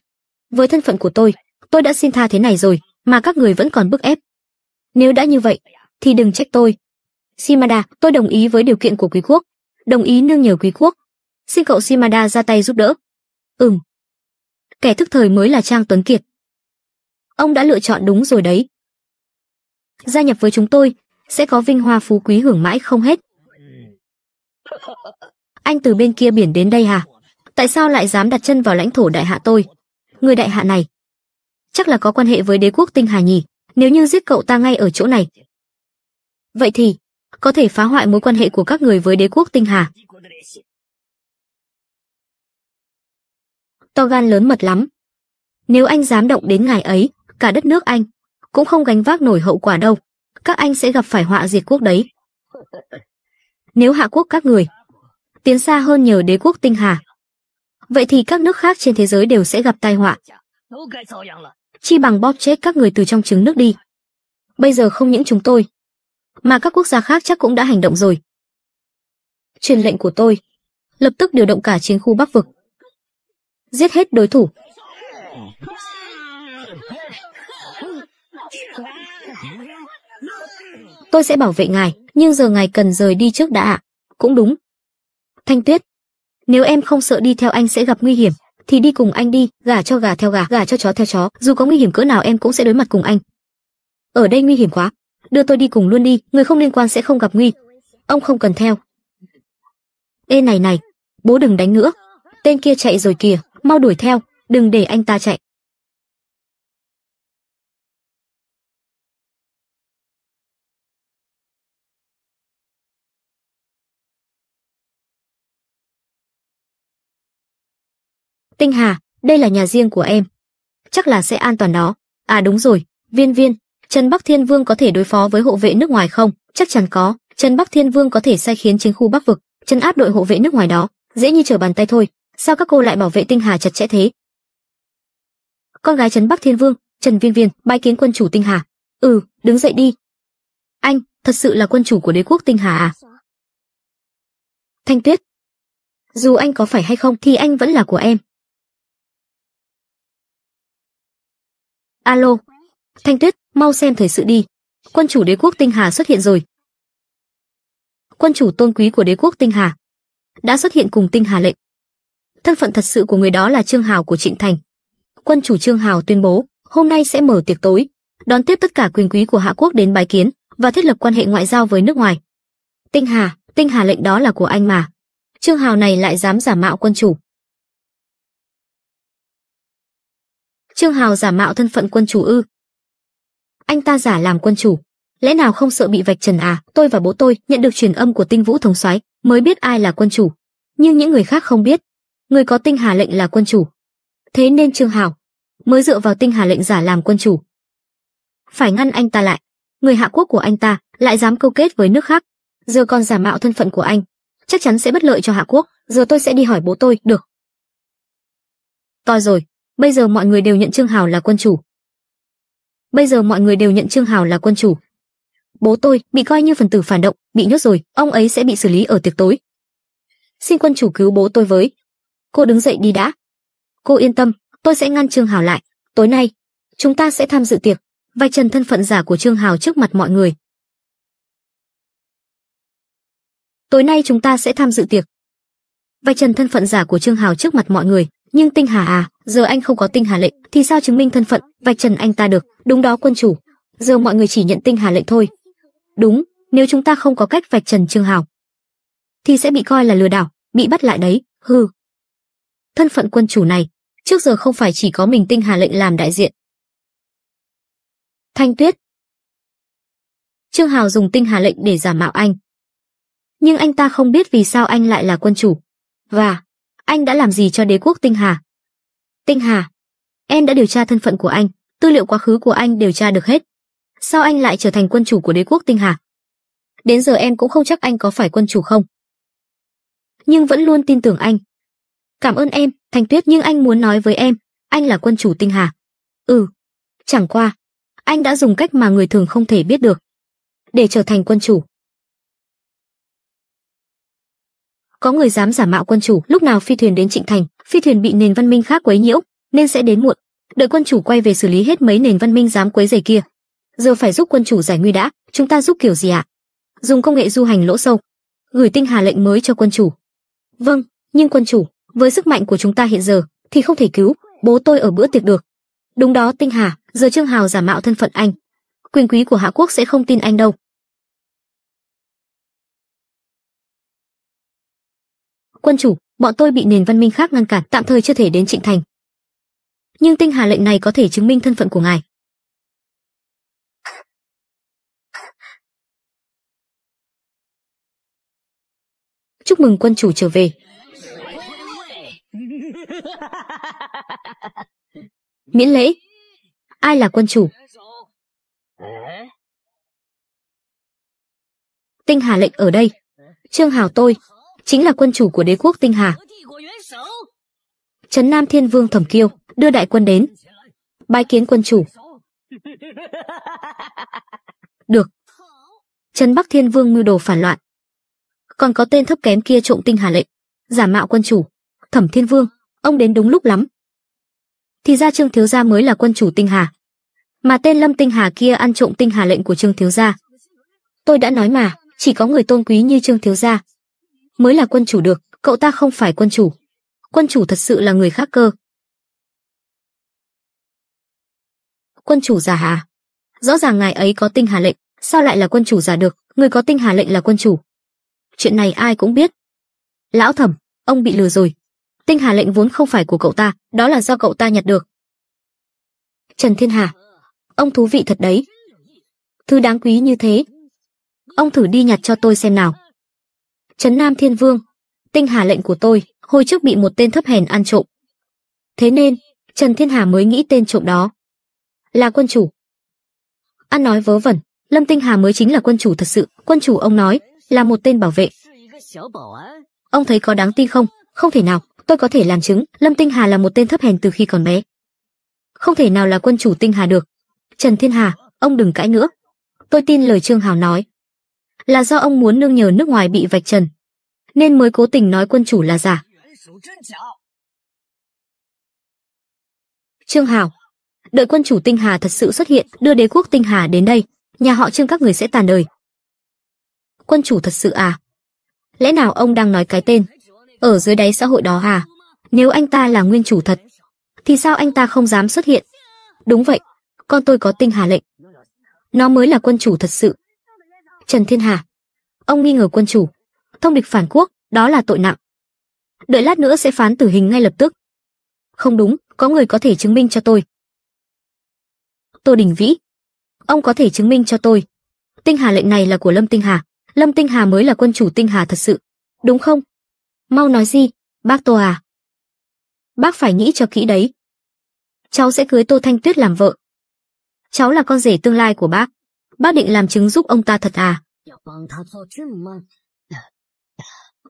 Với thân phận của tôi, tôi đã xin tha thế này rồi, mà các người vẫn còn bức ép. Nếu đã như vậy, thì đừng trách tôi. Shimada, tôi đồng ý với điều kiện của quý quốc. Đồng ý nương nhờ quý quốc. Xin cậu Shimada ra tay giúp đỡ. Ừm. Kẻ thức thời mới là Trang Tuấn Kiệt. Ông đã lựa chọn đúng rồi đấy. Gia nhập với chúng tôi, sẽ có vinh hoa phú quý hưởng mãi không hết. Anh từ bên kia biển đến đây hả? Tại sao lại dám đặt chân vào lãnh thổ đại hạ tôi? Người đại hạ này, chắc là có quan hệ với đế quốc tinh hà nhỉ? Nếu như giết cậu ta ngay ở chỗ này, vậy thì có thể phá hoại mối quan hệ của các người với đế quốc tinh hà. To gan lớn mật lắm. Nếu anh dám động đến ngài ấy, cả đất nước anh cũng không gánh vác nổi hậu quả đâu. Các anh sẽ gặp phải họa diệt quốc đấy nếu hạ quốc các người tiến xa hơn nhờ đế quốc tinh hà vậy thì các nước khác trên thế giới đều sẽ gặp tai họa chi bằng bóp chết các người từ trong trứng nước đi bây giờ không những chúng tôi mà các quốc gia khác chắc cũng đã hành động rồi truyền lệnh của tôi lập tức điều động cả chiến khu bắc vực giết hết đối thủ tôi sẽ bảo vệ ngài, nhưng giờ ngài cần rời đi trước đã ạ. Cũng đúng. Thanh Tuyết, nếu em không sợ đi theo anh sẽ gặp nguy hiểm, thì đi cùng anh đi, gà cho gà theo gà, gà cho chó theo chó, dù có nguy hiểm cỡ nào em cũng sẽ đối mặt cùng anh. Ở đây nguy hiểm quá, đưa tôi đi cùng luôn đi, người không liên quan sẽ không gặp nguy. Ông không cần theo. Ê này này, bố đừng đánh nữa. Tên kia chạy rồi kìa, mau đuổi theo, đừng để anh ta chạy. Tinh Hà, đây là nhà riêng của em. Chắc là sẽ an toàn đó. À đúng rồi, Viên Viên, Trần Bắc Thiên Vương có thể đối phó với hộ vệ nước ngoài không? Chắc chắn có, Trần Bắc Thiên Vương có thể sai khiến chiến khu Bắc vực, chân áp đội hộ vệ nước ngoài đó, dễ như trở bàn tay thôi. Sao các cô lại bảo vệ Tinh Hà chặt chẽ thế? Con gái Trần Bắc Thiên Vương, Trần Viên Viên, bái kiến quân chủ Tinh Hà. Ừ, đứng dậy đi. Anh, thật sự là quân chủ của đế quốc Tinh Hà à? Thanh Tuyết. Dù anh có phải hay không thì anh vẫn là của em. Alo, Thanh Tuyết, mau xem thời sự đi. Quân chủ đế quốc Tinh Hà xuất hiện rồi. Quân chủ tôn quý của đế quốc Tinh Hà đã xuất hiện cùng Tinh Hà lệnh. Thân phận thật sự của người đó là Trương Hào của Trịnh Thành. Quân chủ Trương Hào tuyên bố, hôm nay sẽ mở tiệc tối, đón tiếp tất cả quyền quý của Hạ quốc đến bài kiến và thiết lập quan hệ ngoại giao với nước ngoài. Tinh Hà, Tinh Hà lệnh đó là của anh mà. Trương Hào này lại dám giả mạo quân chủ, Trương Hào giả mạo thân phận quân chủ ư? Anh ta giả làm quân chủ, lẽ nào không sợ bị vạch trần à? Tôi và bố tôi nhận được truyền âm của Tinh Vũ thống soái, mới biết ai là quân chủ, nhưng những người khác không biết. Người có Tinh Hà lệnh là quân chủ. Thế nên Trương Hào mới dựa vào Tinh Hà lệnh giả làm quân chủ. Phải ngăn anh ta lại, người hạ quốc của anh ta lại dám câu kết với nước khác, giờ còn giả mạo thân phận của anh, chắc chắn sẽ bất lợi cho hạ quốc, giờ tôi sẽ đi hỏi bố tôi, được. Tôi rồi, Bây giờ mọi người đều nhận Trương Hào là quân chủ. Bây giờ mọi người đều nhận Trương Hào là quân chủ. Bố tôi bị coi như phần tử phản động, bị nhốt rồi, ông ấy sẽ bị xử lý ở tiệc tối. Xin quân chủ cứu bố tôi với. Cô đứng dậy đi đã. Cô yên tâm, tôi sẽ ngăn Trương Hào lại. Tối nay, chúng ta sẽ tham dự tiệc, vạch trần thân phận giả của Trương Hào trước mặt mọi người. Tối nay chúng ta sẽ tham dự tiệc, vạch trần thân phận giả của Trương Hào trước mặt mọi người nhưng tinh hà à giờ anh không có tinh hà lệnh thì sao chứng minh thân phận vạch trần anh ta được đúng đó quân chủ giờ mọi người chỉ nhận tinh hà lệnh thôi đúng nếu chúng ta không có cách vạch trần trương hào thì sẽ bị coi là lừa đảo bị bắt lại đấy hư thân phận quân chủ này trước giờ không phải chỉ có mình tinh hà lệnh làm đại diện thanh tuyết trương hào dùng tinh hà lệnh để giả mạo anh nhưng anh ta không biết vì sao anh lại là quân chủ và anh đã làm gì cho đế quốc Tinh Hà? Tinh Hà, em đã điều tra thân phận của anh, tư liệu quá khứ của anh điều tra được hết. Sao anh lại trở thành quân chủ của đế quốc Tinh Hà? Đến giờ em cũng không chắc anh có phải quân chủ không. Nhưng vẫn luôn tin tưởng anh. Cảm ơn em, Thành Tuyết nhưng anh muốn nói với em, anh là quân chủ Tinh Hà. Ừ, chẳng qua, anh đã dùng cách mà người thường không thể biết được. Để trở thành quân chủ, có người dám giả mạo quân chủ lúc nào phi thuyền đến trịnh thành phi thuyền bị nền văn minh khác quấy nhiễu nên sẽ đến muộn đợi quân chủ quay về xử lý hết mấy nền văn minh dám quấy rầy kia giờ phải giúp quân chủ giải nguy đã chúng ta giúp kiểu gì ạ dùng công nghệ du hành lỗ sâu gửi tinh hà lệnh mới cho quân chủ vâng nhưng quân chủ với sức mạnh của chúng ta hiện giờ thì không thể cứu bố tôi ở bữa tiệc được đúng đó tinh hà giờ trương hào giả mạo thân phận anh quyền quý của hạ quốc sẽ không tin anh đâu quân chủ bọn tôi bị nền văn minh khác ngăn cản tạm thời chưa thể đến trịnh thành nhưng tinh hà lệnh này có thể chứng minh thân phận của ngài chúc mừng quân chủ trở về miễn lễ ai là quân chủ tinh hà lệnh ở đây trương hào tôi chính là quân chủ của đế quốc Tinh Hà. Trấn Nam Thiên Vương Thẩm Kiêu đưa đại quân đến. Bái kiến quân chủ. Được. Trấn Bắc Thiên Vương mưu đồ phản loạn. Còn có tên thấp kém kia trộm Tinh Hà lệnh, giả mạo quân chủ. Thẩm Thiên Vương, ông đến đúng lúc lắm. Thì ra Trương Thiếu Gia mới là quân chủ Tinh Hà. Mà tên Lâm Tinh Hà kia ăn trộm Tinh Hà lệnh của Trương Thiếu Gia. Tôi đã nói mà, chỉ có người tôn quý như Trương Thiếu Gia mới là quân chủ được, cậu ta không phải quân chủ. Quân chủ thật sự là người khác cơ. Quân chủ giả hả? Rõ ràng ngài ấy có tinh hà lệnh, sao lại là quân chủ giả được, người có tinh hà lệnh là quân chủ. Chuyện này ai cũng biết. Lão thẩm, ông bị lừa rồi. Tinh hà lệnh vốn không phải của cậu ta, đó là do cậu ta nhặt được. Trần Thiên Hà, ông thú vị thật đấy. Thứ đáng quý như thế. Ông thử đi nhặt cho tôi xem nào. Trấn Nam Thiên Vương, tinh hà lệnh của tôi, hồi trước bị một tên thấp hèn ăn trộm. Thế nên, Trần Thiên Hà mới nghĩ tên trộm đó. Là quân chủ. Ăn nói vớ vẩn, Lâm Tinh Hà mới chính là quân chủ thật sự, quân chủ ông nói, là một tên bảo vệ. Ông thấy có đáng tin không? Không thể nào, tôi có thể làm chứng, Lâm Tinh Hà là một tên thấp hèn từ khi còn bé. Không thể nào là quân chủ Tinh Hà được. Trần Thiên Hà, ông đừng cãi nữa. Tôi tin lời Trương Hào nói là do ông muốn nương nhờ nước ngoài bị vạch trần, nên mới cố tình nói quân chủ là giả. Trương Hảo Đợi quân chủ Tinh Hà thật sự xuất hiện, đưa đế quốc Tinh Hà đến đây, nhà họ Trương các người sẽ tàn đời. Quân chủ thật sự à? Lẽ nào ông đang nói cái tên? Ở dưới đáy xã hội đó à? Nếu anh ta là nguyên chủ thật, thì sao anh ta không dám xuất hiện? Đúng vậy, con tôi có Tinh Hà lệnh. Nó mới là quân chủ thật sự. Trần Thiên Hà. Ông nghi ngờ quân chủ, thông địch phản quốc, đó là tội nặng. Đợi lát nữa sẽ phán tử hình ngay lập tức. Không đúng, có người có thể chứng minh cho tôi. Tô Đình Vĩ. Ông có thể chứng minh cho tôi. Tinh Hà lệnh này là của Lâm Tinh Hà, Lâm Tinh Hà mới là quân chủ Tinh Hà thật sự, đúng không? Mau nói gì, bác Tô à? Bác phải nghĩ cho kỹ đấy. Cháu sẽ cưới Tô Thanh Tuyết làm vợ. Cháu là con rể tương lai của bác. Bác định làm chứng giúp ông ta thật à?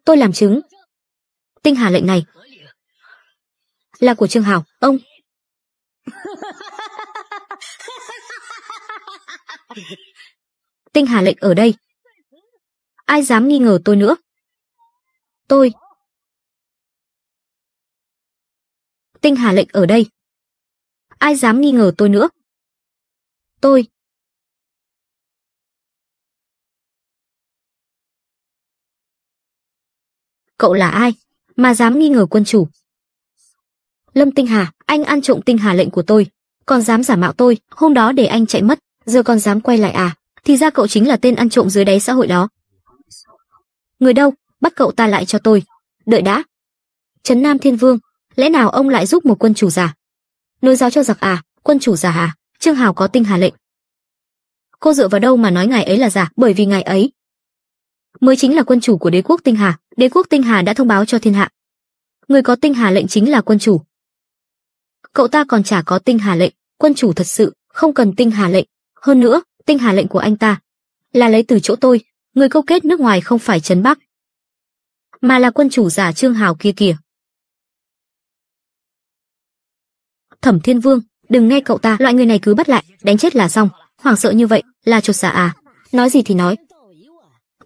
Tôi làm chứng. Tinh Hà lệnh này là của Trương Hảo, ông. Tinh Hà lệnh ở đây. Ai dám nghi ngờ tôi nữa? Tôi. Tinh Hà lệnh ở đây. Ai dám nghi ngờ tôi nữa? Tôi. cậu là ai mà dám nghi ngờ quân chủ lâm tinh hà anh ăn trộm tinh hà lệnh của tôi còn dám giả mạo tôi hôm đó để anh chạy mất giờ còn dám quay lại à thì ra cậu chính là tên ăn trộm dưới đáy xã hội đó người đâu bắt cậu ta lại cho tôi đợi đã trấn nam thiên vương lẽ nào ông lại giúp một quân chủ giả nối giáo cho giặc à quân chủ giả à trương hào có tinh hà lệnh cô dựa vào đâu mà nói ngài ấy là giả bởi vì ngài ấy mới chính là quân chủ của đế quốc Tinh Hà, đế quốc Tinh Hà đã thông báo cho thiên hạ. Người có Tinh Hà lệnh chính là quân chủ. Cậu ta còn chả có Tinh Hà lệnh, quân chủ thật sự không cần Tinh Hà lệnh, hơn nữa, Tinh Hà lệnh của anh ta là lấy từ chỗ tôi, người câu kết nước ngoài không phải Trấn Bắc, mà là quân chủ giả Trương Hào kia kìa. Thẩm Thiên Vương, đừng nghe cậu ta, loại người này cứ bắt lại, đánh chết là xong, hoảng sợ như vậy, là chuột giả à? Nói gì thì nói,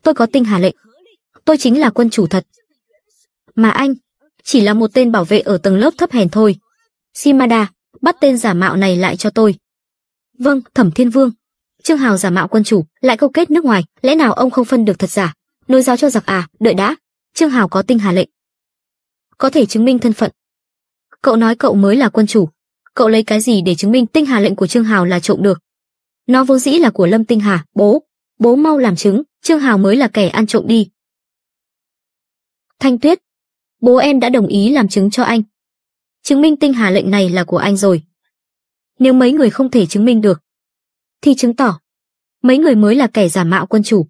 tôi có tinh hà lệnh tôi chính là quân chủ thật mà anh chỉ là một tên bảo vệ ở tầng lớp thấp hèn thôi shimada bắt tên giả mạo này lại cho tôi vâng thẩm thiên vương trương hào giả mạo quân chủ lại câu kết nước ngoài lẽ nào ông không phân được thật giả nối giáo cho giặc à đợi đã trương hào có tinh hà lệnh có thể chứng minh thân phận cậu nói cậu mới là quân chủ cậu lấy cái gì để chứng minh tinh hà lệnh của trương hào là trộm được nó vốn dĩ là của lâm tinh hà bố bố mau làm chứng Trương Hào mới là kẻ ăn trộm đi. Thanh Tuyết, bố em đã đồng ý làm chứng cho anh. Chứng minh tinh hà lệnh này là của anh rồi. Nếu mấy người không thể chứng minh được, thì chứng tỏ mấy người mới là kẻ giả mạo quân chủ.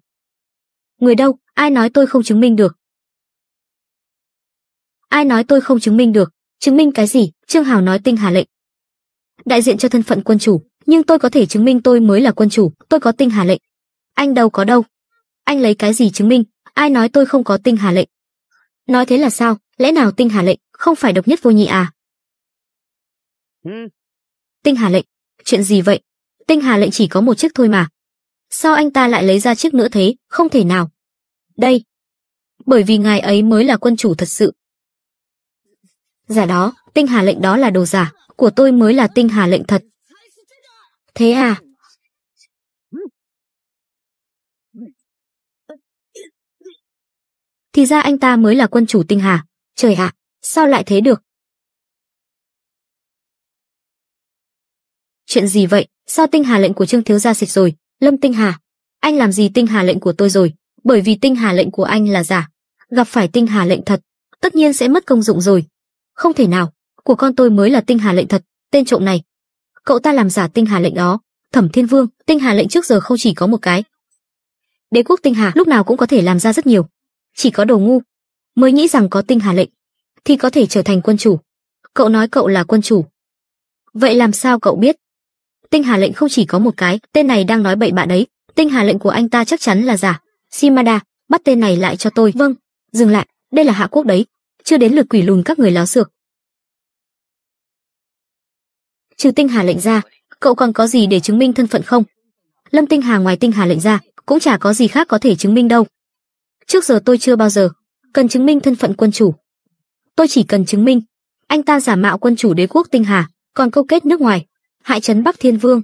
Người đâu, ai nói tôi không chứng minh được? Ai nói tôi không chứng minh được? Chứng minh cái gì? Trương Hào nói tinh hà lệnh. Đại diện cho thân phận quân chủ, nhưng tôi có thể chứng minh tôi mới là quân chủ, tôi có tinh hà lệnh. Anh đâu có đâu anh lấy cái gì chứng minh? Ai nói tôi không có tinh hà lệnh? Nói thế là sao? Lẽ nào tinh hà lệnh không phải độc nhất vô nhị à? Ừ. Tinh hà lệnh? Chuyện gì vậy? Tinh hà lệnh chỉ có một chiếc thôi mà. Sao anh ta lại lấy ra chiếc nữa thế? Không thể nào. Đây. Bởi vì ngài ấy mới là quân chủ thật sự. Giả đó, tinh hà lệnh đó là đồ giả, của tôi mới là tinh hà lệnh thật. Thế à, Thì ra anh ta mới là quân chủ tinh hà. Trời ạ, sao lại thế được? Chuyện gì vậy? Sao tinh hà lệnh của Trương Thiếu Gia xịt rồi? Lâm tinh hà, anh làm gì tinh hà lệnh của tôi rồi? Bởi vì tinh hà lệnh của anh là giả. Gặp phải tinh hà lệnh thật, tất nhiên sẽ mất công dụng rồi. Không thể nào, của con tôi mới là tinh hà lệnh thật, tên trộm này. Cậu ta làm giả tinh hà lệnh đó. Thẩm Thiên Vương, tinh hà lệnh trước giờ không chỉ có một cái, đế quốc tinh hà lúc nào cũng có thể làm ra rất nhiều chỉ có đồ ngu mới nghĩ rằng có tinh hà lệnh thì có thể trở thành quân chủ. Cậu nói cậu là quân chủ. Vậy làm sao cậu biết? Tinh hà lệnh không chỉ có một cái, tên này đang nói bậy bạ đấy, tinh hà lệnh của anh ta chắc chắn là giả. Shimada, bắt tên này lại cho tôi. Vâng, dừng lại, đây là hạ quốc đấy, chưa đến lượt quỷ lùn các người láo xược. Trừ tinh hà lệnh ra, cậu còn có gì để chứng minh thân phận không? Lâm Tinh Hà ngoài tinh hà lệnh ra, cũng chả có gì khác có thể chứng minh đâu. Trước giờ tôi chưa bao giờ cần chứng minh thân phận quân chủ. Tôi chỉ cần chứng minh anh ta giả mạo quân chủ đế quốc Tinh Hà, còn câu kết nước ngoài, hại trấn Bắc Thiên Vương,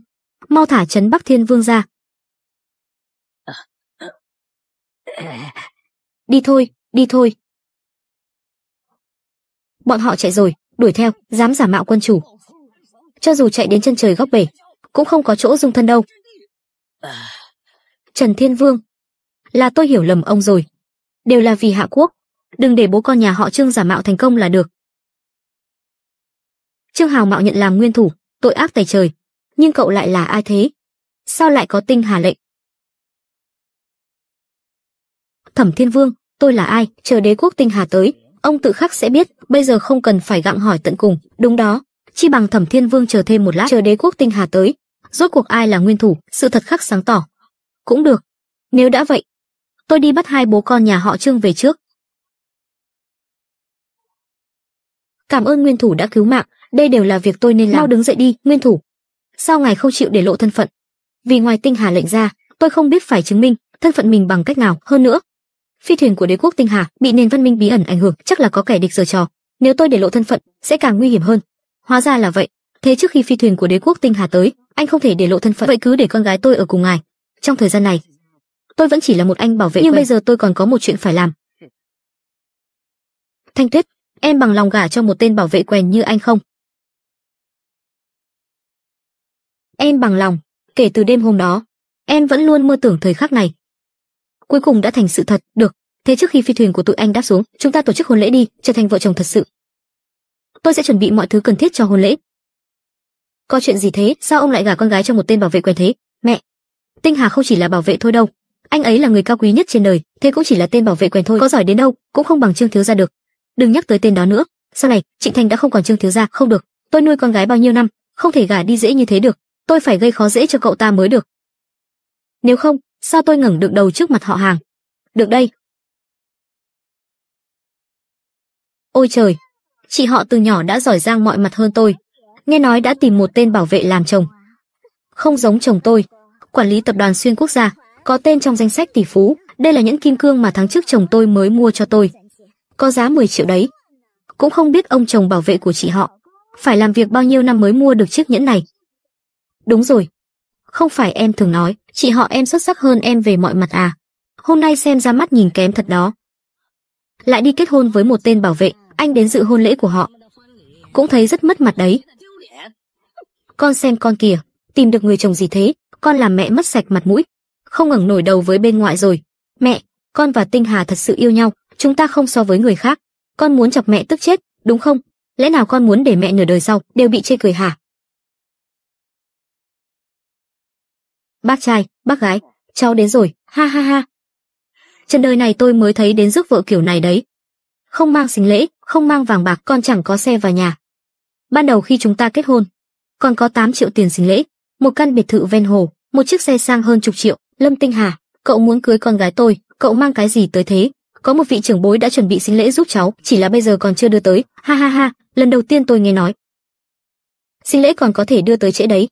mau thả trấn Bắc Thiên Vương ra. Đi thôi, đi thôi. Bọn họ chạy rồi, đuổi theo, dám giả mạo quân chủ. Cho dù chạy đến chân trời góc bể, cũng không có chỗ dung thân đâu. Trần Thiên Vương, là tôi hiểu lầm ông rồi. Đều là vì Hạ Quốc, đừng để bố con nhà họ Trương giả mạo thành công là được. Trương Hào mạo nhận làm nguyên thủ, tội ác tày trời, nhưng cậu lại là ai thế? Sao lại có tinh hà lệnh? Thẩm Thiên Vương, tôi là ai, chờ đế quốc tinh hà tới, ông tự khắc sẽ biết, bây giờ không cần phải gặng hỏi tận cùng, đúng đó, chi bằng Thẩm Thiên Vương chờ thêm một lát chờ đế quốc tinh hà tới, rốt cuộc ai là nguyên thủ, sự thật khắc sáng tỏ. Cũng được, nếu đã vậy, tôi đi bắt hai bố con nhà họ Trương về trước. Cảm ơn nguyên thủ đã cứu mạng, đây đều là việc tôi nên làm. Mau đứng dậy đi, nguyên thủ. Sao ngài không chịu để lộ thân phận? Vì ngoài tinh hà lệnh ra, tôi không biết phải chứng minh thân phận mình bằng cách nào hơn nữa. Phi thuyền của đế quốc tinh hà bị nền văn minh bí ẩn ảnh hưởng, chắc là có kẻ địch giở trò. Nếu tôi để lộ thân phận, sẽ càng nguy hiểm hơn. Hóa ra là vậy. Thế trước khi phi thuyền của đế quốc tinh hà tới, anh không thể để lộ thân phận, vậy cứ để con gái tôi ở cùng ngài. Trong thời gian này, tôi vẫn chỉ là một anh bảo vệ nhưng quen. bây giờ tôi còn có một chuyện phải làm thanh tuyết em bằng lòng gả cho một tên bảo vệ quen như anh không em bằng lòng kể từ đêm hôm đó em vẫn luôn mơ tưởng thời khắc này cuối cùng đã thành sự thật được thế trước khi phi thuyền của tụi anh đáp xuống chúng ta tổ chức hôn lễ đi trở thành vợ chồng thật sự tôi sẽ chuẩn bị mọi thứ cần thiết cho hôn lễ có chuyện gì thế sao ông lại gả con gái cho một tên bảo vệ quen thế mẹ tinh hà không chỉ là bảo vệ thôi đâu anh ấy là người cao quý nhất trên đời, thế cũng chỉ là tên bảo vệ quèn thôi, có giỏi đến đâu cũng không bằng Trương thiếu gia được. Đừng nhắc tới tên đó nữa, sau này Trịnh Thành đã không còn Trương thiếu gia, không được. Tôi nuôi con gái bao nhiêu năm, không thể gả đi dễ như thế được, tôi phải gây khó dễ cho cậu ta mới được. Nếu không, sao tôi ngẩng được đầu trước mặt họ hàng? Được đây. Ôi trời, chị họ từ nhỏ đã giỏi giang mọi mặt hơn tôi. Nghe nói đã tìm một tên bảo vệ làm chồng. Không giống chồng tôi, quản lý tập đoàn xuyên quốc gia, có tên trong danh sách tỷ phú. Đây là những kim cương mà tháng trước chồng tôi mới mua cho tôi. Có giá 10 triệu đấy. Cũng không biết ông chồng bảo vệ của chị họ. Phải làm việc bao nhiêu năm mới mua được chiếc nhẫn này. Đúng rồi. Không phải em thường nói, chị họ em xuất sắc hơn em về mọi mặt à. Hôm nay xem ra mắt nhìn kém thật đó. Lại đi kết hôn với một tên bảo vệ, anh đến dự hôn lễ của họ. Cũng thấy rất mất mặt đấy. Con xem con kìa, tìm được người chồng gì thế, con làm mẹ mất sạch mặt mũi, không ngẩng nổi đầu với bên ngoại rồi. Mẹ, con và Tinh Hà thật sự yêu nhau, chúng ta không so với người khác. Con muốn chọc mẹ tức chết, đúng không? Lẽ nào con muốn để mẹ nửa đời sau đều bị chê cười hả? Bác trai, bác gái, cháu đến rồi, ha ha ha. trần đời này tôi mới thấy đến rước vợ kiểu này đấy. Không mang sinh lễ, không mang vàng bạc con chẳng có xe vào nhà. Ban đầu khi chúng ta kết hôn, còn có 8 triệu tiền sinh lễ, một căn biệt thự ven hồ, một chiếc xe sang hơn chục triệu, Lâm Tinh Hà, cậu muốn cưới con gái tôi, cậu mang cái gì tới thế? Có một vị trưởng bối đã chuẩn bị sinh lễ giúp cháu, chỉ là bây giờ còn chưa đưa tới. Ha ha ha, lần đầu tiên tôi nghe nói. Sinh lễ còn có thể đưa tới trễ đấy.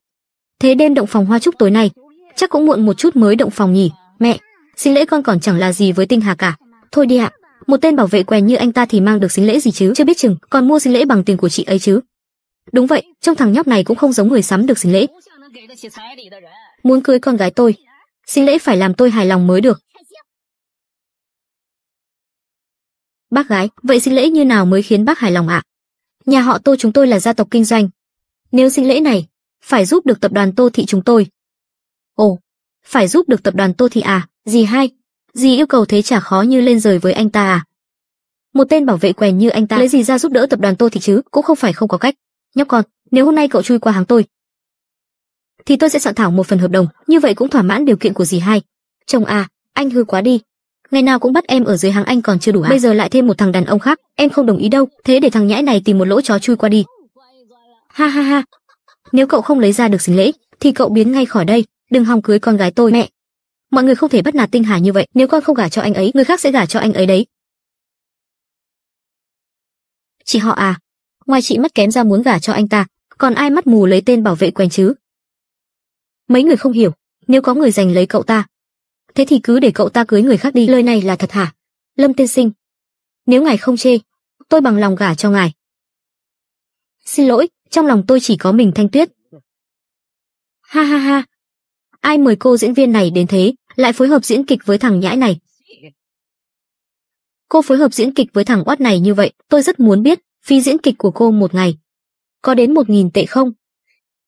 Thế đêm động phòng hoa chúc tối nay, chắc cũng muộn một chút mới động phòng nhỉ? Mẹ, sinh lễ con còn chẳng là gì với Tinh Hà cả. Thôi đi ạ, một tên bảo vệ quen như anh ta thì mang được sinh lễ gì chứ? Chưa biết chừng còn mua sinh lễ bằng tiền của chị ấy chứ? Đúng vậy, trong thằng nhóc này cũng không giống người sắm được sinh lễ. Muốn cưới con gái tôi, Xin lễ phải làm tôi hài lòng mới được. Bác gái, vậy xin lễ như nào mới khiến bác hài lòng ạ? Nhà họ Tô chúng tôi là gia tộc kinh doanh. Nếu xin lễ này, phải giúp được tập đoàn Tô Thị chúng tôi. Ồ, phải giúp được tập đoàn Tô Thị à, gì hay? Gì yêu cầu thế chả khó như lên rời với anh ta à? Một tên bảo vệ quèn như anh ta lấy gì ra giúp đỡ tập đoàn Tô Thị chứ, cũng không phải không có cách. Nhóc con, nếu hôm nay cậu chui qua hàng tôi, thì tôi sẽ soạn thảo một phần hợp đồng, như vậy cũng thỏa mãn điều kiện của dì hai. Chồng à, anh hư quá đi. Ngày nào cũng bắt em ở dưới hàng anh còn chưa đủ à? Bây giờ lại thêm một thằng đàn ông khác, em không đồng ý đâu, thế để thằng nhãi này tìm một lỗ chó chui qua đi. Ha ha ha. Nếu cậu không lấy ra được xính lễ, thì cậu biến ngay khỏi đây, đừng hòng cưới con gái tôi mẹ. Mọi người không thể bắt nạt Tinh Hà như vậy, nếu con không gả cho anh ấy, người khác sẽ gả cho anh ấy đấy. Chị họ à, ngoài chị mắt kém ra muốn gả cho anh ta, còn ai mắt mù lấy tên bảo vệ quèn chứ? mấy người không hiểu, nếu có người giành lấy cậu ta, thế thì cứ để cậu ta cưới người khác đi, lời này là thật hả? Lâm tiên sinh, nếu ngài không chê, tôi bằng lòng gả cho ngài. Xin lỗi, trong lòng tôi chỉ có mình Thanh Tuyết. Ha ha ha, ai mời cô diễn viên này đến thế, lại phối hợp diễn kịch với thằng nhãi này. Cô phối hợp diễn kịch với thằng oát này như vậy, tôi rất muốn biết, phí diễn kịch của cô một ngày. Có đến một nghìn tệ không?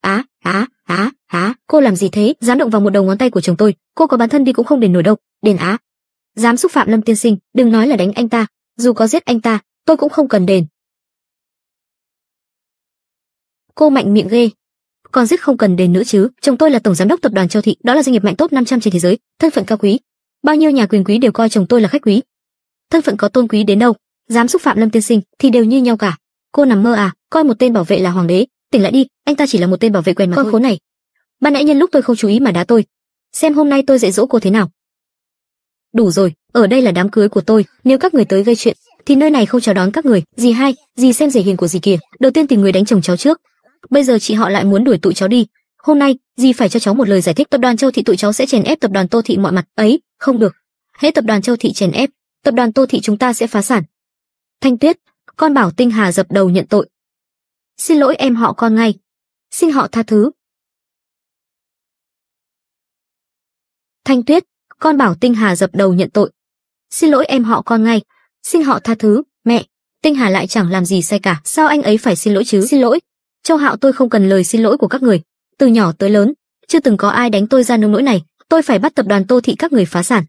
Á, á, á há cô làm gì thế dám động vào một đầu ngón tay của chồng tôi cô có bán thân đi cũng không đền nổi đâu đền á dám xúc phạm lâm tiên sinh đừng nói là đánh anh ta dù có giết anh ta tôi cũng không cần đền cô mạnh miệng ghê còn giết không cần đền nữa chứ chồng tôi là tổng giám đốc tập đoàn châu thị đó là doanh nghiệp mạnh top 500 trên thế giới thân phận cao quý bao nhiêu nhà quyền quý đều coi chồng tôi là khách quý thân phận có tôn quý đến đâu dám xúc phạm lâm tiên sinh thì đều như nhau cả cô nằm mơ à coi một tên bảo vệ là hoàng đế tỉnh lại đi anh ta chỉ là một tên bảo vệ quen mà con khốn này ban nãy nhân lúc tôi không chú ý mà đá tôi. Xem hôm nay tôi dạy dỗ cô thế nào. Đủ rồi, ở đây là đám cưới của tôi, nếu các người tới gây chuyện thì nơi này không chào đón các người. Dì hai, dì xem rể hiền của dì kìa, đầu tiên tìm người đánh chồng cháu trước. Bây giờ chị họ lại muốn đuổi tụi cháu đi. Hôm nay, dì phải cho cháu một lời giải thích, tập đoàn Châu thị tụi cháu sẽ chèn ép tập đoàn Tô thị mọi mặt, ấy, không được. Hết tập đoàn Châu thị chèn ép, tập đoàn Tô thị chúng ta sẽ phá sản. Thanh Tuyết, con bảo Tinh Hà dập đầu nhận tội. Xin lỗi em họ con ngay. Xin họ tha thứ, Thanh Tuyết, con bảo Tinh Hà dập đầu nhận tội. Xin lỗi em họ con ngay, xin họ tha thứ, mẹ. Tinh Hà lại chẳng làm gì sai cả, sao anh ấy phải xin lỗi chứ? Xin lỗi. Châu Hạo tôi không cần lời xin lỗi của các người, từ nhỏ tới lớn, chưa từng có ai đánh tôi ra nông nỗi này, tôi phải bắt tập đoàn Tô thị các người phá sản.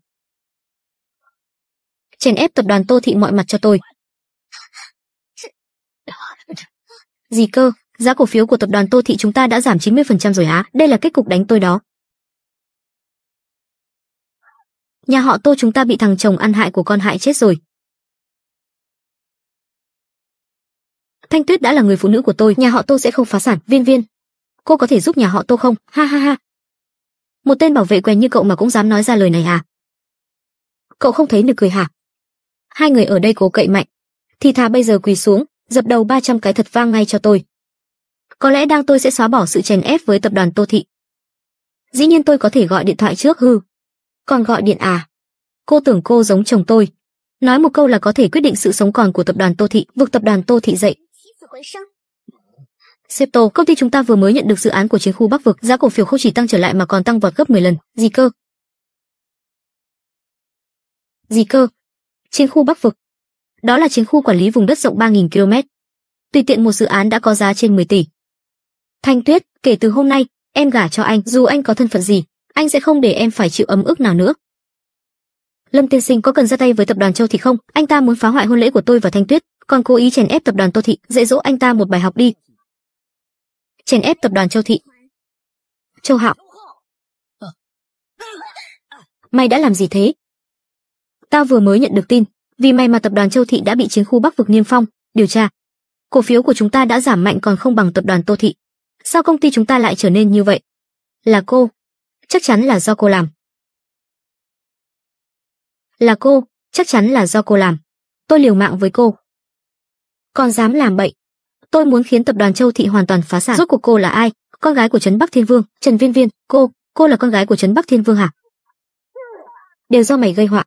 Chèn ép tập đoàn Tô thị mọi mặt cho tôi. Gì cơ, giá cổ phiếu của tập đoàn Tô thị chúng ta đã giảm 90% rồi á, đây là kết cục đánh tôi đó. nhà họ Tô chúng ta bị thằng chồng ăn hại của con hại chết rồi. Thanh Tuyết đã là người phụ nữ của tôi, nhà họ Tô sẽ không phá sản, Viên Viên. Cô có thể giúp nhà họ Tô không? Ha ha ha. Một tên bảo vệ quen như cậu mà cũng dám nói ra lời này à? Cậu không thấy nực cười hả? Hai người ở đây cố cậy mạnh, thì thà bây giờ quỳ xuống, dập đầu 300 cái thật vang ngay cho tôi. Có lẽ đang tôi sẽ xóa bỏ sự chèn ép với tập đoàn Tô thị. Dĩ nhiên tôi có thể gọi điện thoại trước hư. Còn gọi điện à? Cô tưởng cô giống chồng tôi. Nói một câu là có thể quyết định sự sống còn của tập đoàn Tô Thị, vực tập đoàn Tô Thị dậy. xếp tô công ty chúng ta vừa mới nhận được dự án của chiến khu Bắc Vực, giá cổ phiếu không chỉ tăng trở lại mà còn tăng vọt gấp 10 lần. Gì cơ? Gì cơ? Chiến khu Bắc Vực. Đó là chiến khu quản lý vùng đất rộng 3.000 km. Tùy tiện một dự án đã có giá trên 10 tỷ. Thanh Tuyết, kể từ hôm nay, em gả cho anh, dù anh có thân phận gì, anh sẽ không để em phải chịu ấm ức nào nữa. Lâm tiên sinh có cần ra tay với tập đoàn Châu Thị không? Anh ta muốn phá hoại hôn lễ của tôi và Thanh Tuyết, còn cố ý chèn ép tập đoàn Tô Thị, dạy dỗ anh ta một bài học đi. Chèn ép tập đoàn Châu Thị. Châu Hạo. Mày đã làm gì thế? Tao vừa mới nhận được tin, vì mày mà tập đoàn Châu Thị đã bị chiến khu Bắc vực niêm phong, điều tra. Cổ phiếu của chúng ta đã giảm mạnh còn không bằng tập đoàn Tô Thị. Sao công ty chúng ta lại trở nên như vậy? Là cô, chắc chắn là do cô làm. Là cô, chắc chắn là do cô làm. Tôi liều mạng với cô. Còn dám làm bậy. Tôi muốn khiến tập đoàn Châu Thị hoàn toàn phá sản. Rốt cuộc cô là ai? Con gái của Trấn Bắc Thiên Vương, Trần Viên Viên, cô, cô là con gái của Trấn Bắc Thiên Vương hả? Đều do mày gây họa.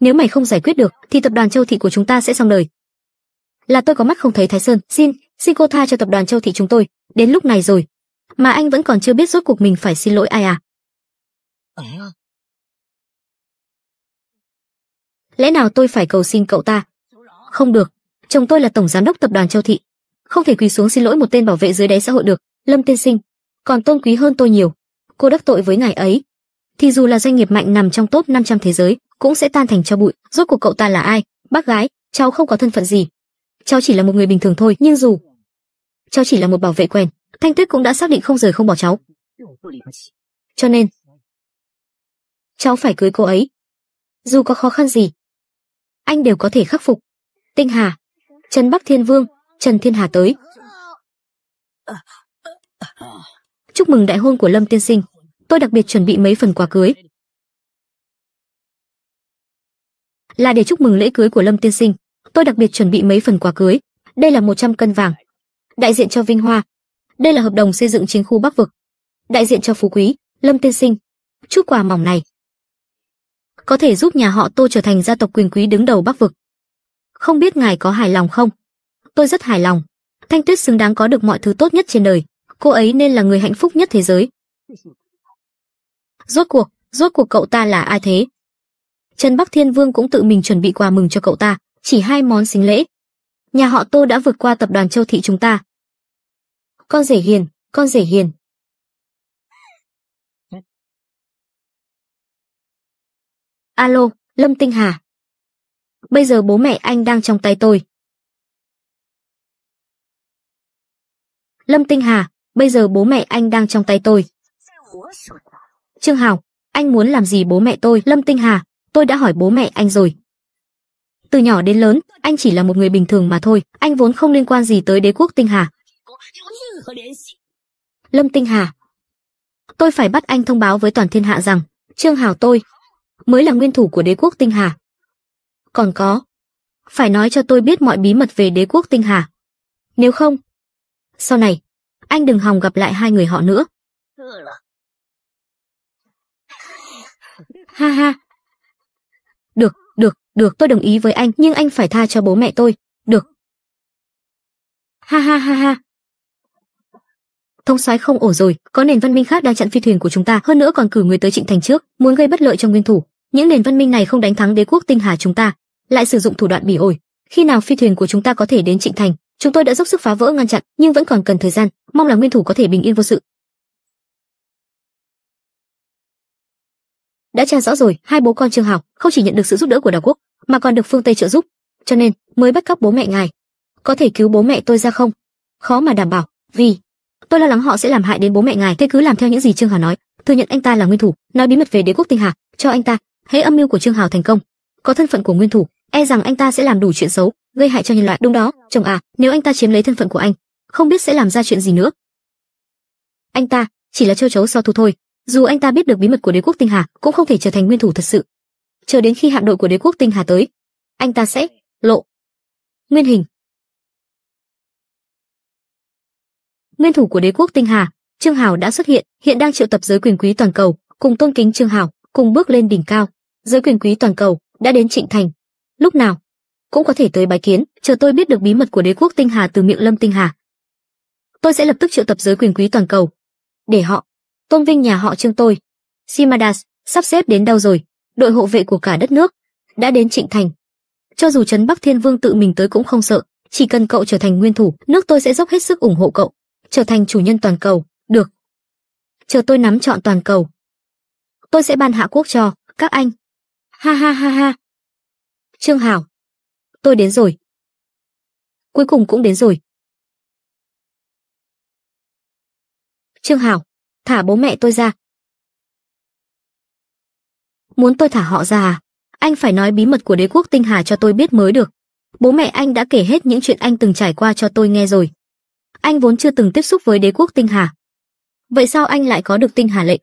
Nếu mày không giải quyết được thì tập đoàn Châu Thị của chúng ta sẽ xong đời. Là tôi có mắt không thấy Thái Sơn, xin, xin cô tha cho tập đoàn Châu Thị chúng tôi, đến lúc này rồi, mà anh vẫn còn chưa biết rốt cuộc mình phải xin lỗi ai à? Lẽ nào tôi phải cầu xin cậu ta? Không được, chồng tôi là tổng giám đốc tập đoàn Châu Thị, không thể quỳ xuống xin lỗi một tên bảo vệ dưới đáy xã hội được, Lâm Tiên Sinh, còn tôn quý hơn tôi nhiều. Cô đắc tội với ngài ấy, thì dù là doanh nghiệp mạnh nằm trong top 500 thế giới, cũng sẽ tan thành cho bụi, rốt cuộc cậu ta là ai? Bác gái, cháu không có thân phận gì. Cháu chỉ là một người bình thường thôi, nhưng dù cháu chỉ là một bảo vệ quen, Thanh Tuyết cũng đã xác định không rời không bỏ cháu. Cho nên, cháu phải cưới cô ấy. Dù có khó khăn gì, anh đều có thể khắc phục. Tinh Hà, Trần Bắc Thiên Vương, Trần Thiên Hà tới. Chúc mừng đại hôn của Lâm Tiên Sinh, tôi đặc biệt chuẩn bị mấy phần quà cưới. Là để chúc mừng lễ cưới của Lâm Tiên Sinh, tôi đặc biệt chuẩn bị mấy phần quà cưới. Đây là 100 cân vàng, đại diện cho Vinh Hoa. Đây là hợp đồng xây dựng chính khu Bắc Vực, đại diện cho Phú Quý, Lâm Tiên Sinh. Chút quà mỏng này có thể giúp nhà họ Tô trở thành gia tộc quyền quý đứng đầu Bắc vực. Không biết ngài có hài lòng không? Tôi rất hài lòng. Thanh Tuyết xứng đáng có được mọi thứ tốt nhất trên đời, cô ấy nên là người hạnh phúc nhất thế giới. Rốt cuộc, rốt cuộc cậu ta là ai thế? Trần Bắc Thiên Vương cũng tự mình chuẩn bị quà mừng cho cậu ta, chỉ hai món xính lễ. Nhà họ Tô đã vượt qua tập đoàn Châu thị chúng ta. Con rể hiền, con rể hiền, Alo, Lâm Tinh Hà. Bây giờ bố mẹ anh đang trong tay tôi. Lâm Tinh Hà, bây giờ bố mẹ anh đang trong tay tôi. Trương Hào, anh muốn làm gì bố mẹ tôi? Lâm Tinh Hà, tôi đã hỏi bố mẹ anh rồi. Từ nhỏ đến lớn, anh chỉ là một người bình thường mà thôi, anh vốn không liên quan gì tới đế quốc Tinh Hà. Lâm Tinh Hà, tôi phải bắt anh thông báo với toàn thiên hạ rằng, Trương Hào tôi mới là nguyên thủ của đế quốc tinh hà. Còn có, phải nói cho tôi biết mọi bí mật về đế quốc tinh hà. Nếu không, sau này, anh đừng hòng gặp lại hai người họ nữa. Ha ha. Được, được, được, tôi đồng ý với anh, nhưng anh phải tha cho bố mẹ tôi. Được. Ha ha ha ha. Thông soái không ổn rồi, có nền văn minh khác đang chặn phi thuyền của chúng ta, hơn nữa còn cử người tới Trịnh Thành trước, muốn gây bất lợi cho nguyên thủ những nền văn minh này không đánh thắng đế quốc tinh hà chúng ta, lại sử dụng thủ đoạn bỉ ổi. Khi nào phi thuyền của chúng ta có thể đến Trịnh Thành, chúng tôi đã dốc sức phá vỡ ngăn chặn, nhưng vẫn còn cần thời gian, mong là nguyên thủ có thể bình yên vô sự. Đã tra rõ rồi, hai bố con Trương Học không chỉ nhận được sự giúp đỡ của Đảo Quốc, mà còn được phương Tây trợ giúp, cho nên mới bắt cóc bố mẹ ngài. Có thể cứu bố mẹ tôi ra không? Khó mà đảm bảo, vì tôi lo lắng họ sẽ làm hại đến bố mẹ ngài, thế cứ làm theo những gì Trương Hà nói, thừa nhận anh ta là nguyên thủ, nói bí mật về đế quốc Tinh Hà, cho anh ta, hễ âm mưu của trương hào thành công có thân phận của nguyên thủ e rằng anh ta sẽ làm đủ chuyện xấu gây hại cho nhân loại đúng đó chồng à nếu anh ta chiếm lấy thân phận của anh không biết sẽ làm ra chuyện gì nữa anh ta chỉ là châu chấu so thu thôi dù anh ta biết được bí mật của đế quốc tinh hà cũng không thể trở thành nguyên thủ thật sự chờ đến khi hạm đội của đế quốc tinh hà tới anh ta sẽ lộ nguyên hình nguyên thủ của đế quốc tinh hà trương hào đã xuất hiện hiện đang triệu tập giới quyền quý toàn cầu cùng tôn kính trương hào cùng bước lên đỉnh cao giới quyền quý toàn cầu đã đến Trịnh Thành. Lúc nào cũng có thể tới bái kiến, chờ tôi biết được bí mật của đế quốc Tinh Hà từ miệng Lâm Tinh Hà. Tôi sẽ lập tức triệu tập giới quyền quý toàn cầu để họ tôn vinh nhà họ Trương tôi. Simadas sắp xếp đến đâu rồi? Đội hộ vệ của cả đất nước đã đến Trịnh Thành. Cho dù Trấn Bắc Thiên Vương tự mình tới cũng không sợ, chỉ cần cậu trở thành nguyên thủ, nước tôi sẽ dốc hết sức ủng hộ cậu, trở thành chủ nhân toàn cầu, được. Chờ tôi nắm chọn toàn cầu. Tôi sẽ ban hạ quốc cho các anh Ha ha ha ha. Trương Hảo. Tôi đến rồi. Cuối cùng cũng đến rồi. Trương Hảo. Thả bố mẹ tôi ra. Muốn tôi thả họ ra à? Anh phải nói bí mật của đế quốc tinh hà cho tôi biết mới được. Bố mẹ anh đã kể hết những chuyện anh từng trải qua cho tôi nghe rồi. Anh vốn chưa từng tiếp xúc với đế quốc tinh hà. Vậy sao anh lại có được tinh hà lệnh?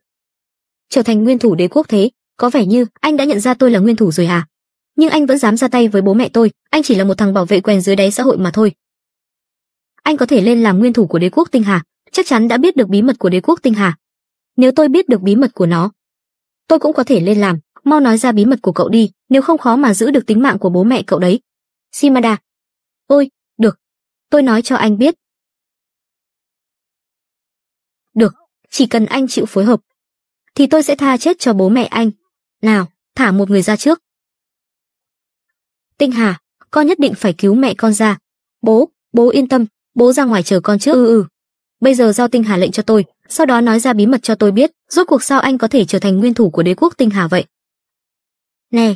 Trở thành nguyên thủ đế quốc thế? có vẻ như anh đã nhận ra tôi là nguyên thủ rồi à? Nhưng anh vẫn dám ra tay với bố mẹ tôi, anh chỉ là một thằng bảo vệ quèn dưới đáy xã hội mà thôi. Anh có thể lên làm nguyên thủ của đế quốc tinh hà, chắc chắn đã biết được bí mật của đế quốc tinh hà. Nếu tôi biết được bí mật của nó, tôi cũng có thể lên làm, mau nói ra bí mật của cậu đi, nếu không khó mà giữ được tính mạng của bố mẹ cậu đấy. simada, Ôi, được. Tôi nói cho anh biết. Được, chỉ cần anh chịu phối hợp, thì tôi sẽ tha chết cho bố mẹ anh. Nào, thả một người ra trước. Tinh Hà, con nhất định phải cứu mẹ con ra. Bố, bố yên tâm, bố ra ngoài chờ con trước. Ừ ừ. Bây giờ giao Tinh Hà lệnh cho tôi, sau đó nói ra bí mật cho tôi biết, rốt cuộc sao anh có thể trở thành nguyên thủ của đế quốc Tinh Hà vậy? Nè.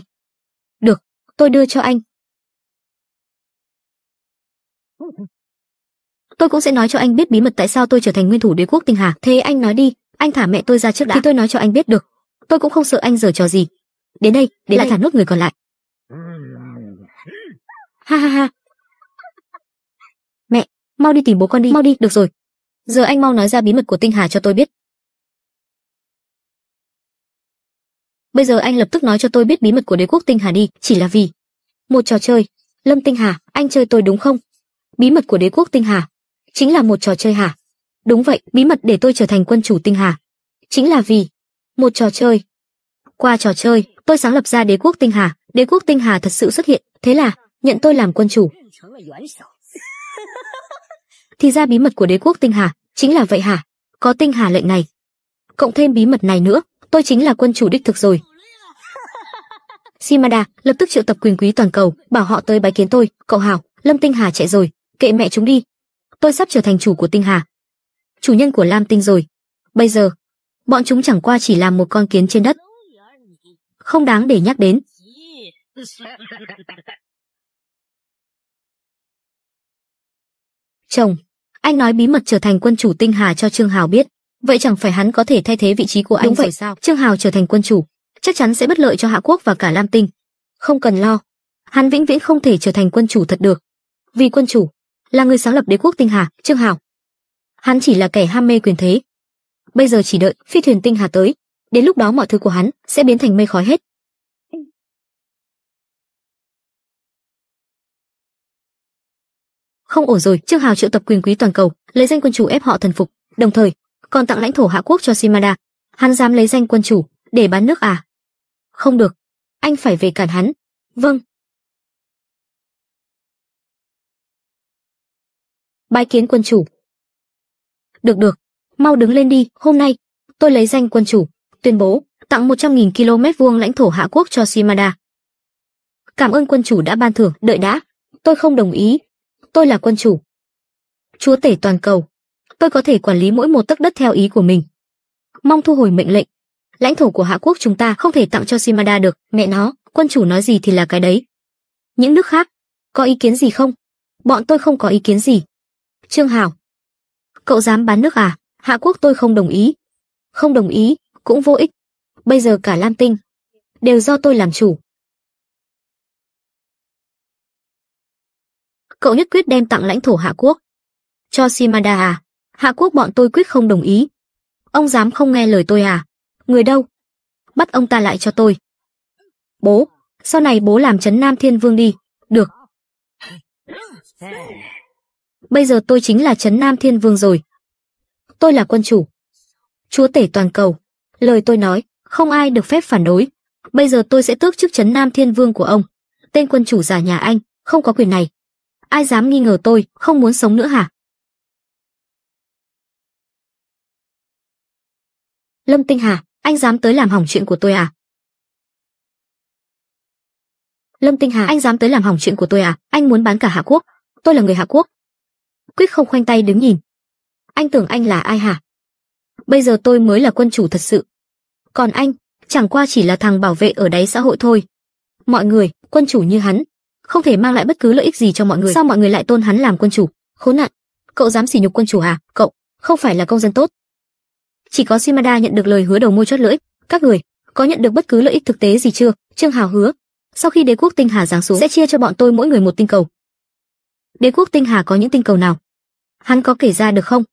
Được, tôi đưa cho anh. Tôi cũng sẽ nói cho anh biết bí mật tại sao tôi trở thành nguyên thủ đế quốc Tinh Hà. Thế anh nói đi, anh thả mẹ tôi ra trước đã. Thì tôi nói cho anh biết được, tôi cũng không sợ anh giở trò gì đến đây để lại thả nốt người còn lại ha ha ha mẹ mau đi tìm bố con đi mau đi được rồi giờ anh mau nói ra bí mật của tinh hà cho tôi biết bây giờ anh lập tức nói cho tôi biết bí mật của đế quốc tinh hà đi chỉ là vì một trò chơi lâm tinh hà anh chơi tôi đúng không bí mật của đế quốc tinh hà chính là một trò chơi hả đúng vậy bí mật để tôi trở thành quân chủ tinh hà chính là vì một trò chơi. Qua trò chơi, tôi sáng lập ra đế quốc tinh hà, đế quốc tinh hà thật sự xuất hiện, thế là nhận tôi làm quân chủ. Thì ra bí mật của đế quốc tinh hà chính là vậy hả? Có tinh hà lệnh này. Cộng thêm bí mật này nữa, tôi chính là quân chủ đích thực rồi. Shimada lập tức triệu tập quyền quý toàn cầu, bảo họ tới bái kiến tôi, cậu Hảo, Lâm Tinh Hà chạy rồi, kệ mẹ chúng đi. Tôi sắp trở thành chủ của Tinh Hà. Chủ nhân của Lam Tinh rồi. Bây giờ, bọn chúng chẳng qua chỉ là một con kiến trên đất. Không đáng để nhắc đến. Chồng, anh nói bí mật trở thành quân chủ tinh hà cho Trương Hào biết, vậy chẳng phải hắn có thể thay thế vị trí của anh Đúng vậy. sao? Trương Hào trở thành quân chủ, chắc chắn sẽ bất lợi cho Hạ Quốc và cả Lam Tinh. Không cần lo, hắn vĩnh viễn không thể trở thành quân chủ thật được. Vì quân chủ là người sáng lập đế quốc tinh hà, Trương Hào. Hắn chỉ là kẻ ham mê quyền thế, bây giờ chỉ đợi phi thuyền tinh hà tới, đến lúc đó mọi thứ của hắn sẽ biến thành mây khói hết. Không ổn rồi, Trương Hào triệu tập quyền quý toàn cầu, lấy danh quân chủ ép họ thần phục, đồng thời còn tặng lãnh thổ Hạ quốc cho Simada. Hắn dám lấy danh quân chủ để bán nước à? Không được, anh phải về cản hắn. Vâng. Bái kiến quân chủ. Được được, mau đứng lên đi, hôm nay, tôi lấy danh quân chủ, tuyên bố, tặng 100.000 km vuông lãnh thổ hạ quốc cho Shimada. Cảm ơn quân chủ đã ban thưởng, đợi đã, tôi không đồng ý, tôi là quân chủ. Chúa tể toàn cầu, tôi có thể quản lý mỗi một tấc đất theo ý của mình. Mong thu hồi mệnh lệnh, lãnh thổ của hạ quốc chúng ta không thể tặng cho Shimada được, mẹ nó, quân chủ nói gì thì là cái đấy. Những nước khác, có ý kiến gì không? Bọn tôi không có ý kiến gì. Trương Hảo, cậu dám bán nước à? Hạ quốc tôi không đồng ý. Không đồng ý, cũng vô ích. Bây giờ cả Lam Tinh, đều do tôi làm chủ. Cậu nhất quyết đem tặng lãnh thổ Hạ quốc. Cho Simanda à, Hạ quốc bọn tôi quyết không đồng ý. Ông dám không nghe lời tôi à? Người đâu? Bắt ông ta lại cho tôi. Bố, sau này bố làm chấn Nam Thiên Vương đi. Được. Bây giờ tôi chính là chấn Nam Thiên Vương rồi tôi là quân chủ. Chúa tể toàn cầu, lời tôi nói, không ai được phép phản đối. Bây giờ tôi sẽ tước chức chấn Nam Thiên Vương của ông. Tên quân chủ giả nhà anh, không có quyền này. Ai dám nghi ngờ tôi, không muốn sống nữa hả? Lâm Tinh Hà, anh dám tới làm hỏng chuyện của tôi à? Lâm Tinh Hà, anh dám tới làm hỏng chuyện của tôi à? Anh muốn bán cả Hạ Quốc, tôi là người Hạ Quốc. Quyết không khoanh tay đứng nhìn, anh tưởng anh là ai hả? Bây giờ tôi mới là quân chủ thật sự. Còn anh, chẳng qua chỉ là thằng bảo vệ ở đáy xã hội thôi. Mọi người, quân chủ như hắn, không thể mang lại bất cứ lợi ích gì cho mọi người. Sao mọi người lại tôn hắn làm quân chủ? Khốn nạn, cậu dám sỉ nhục quân chủ à? Cậu không phải là công dân tốt. Chỉ có Shimada nhận được lời hứa đầu môi chót lưỡi, các người có nhận được bất cứ lợi ích thực tế gì chưa? Trương Hào hứa, sau khi đế quốc tinh hà giáng xuống sẽ chia cho bọn tôi mỗi người một tinh cầu. Đế quốc tinh hà có những tinh cầu nào? Hắn có kể ra được không?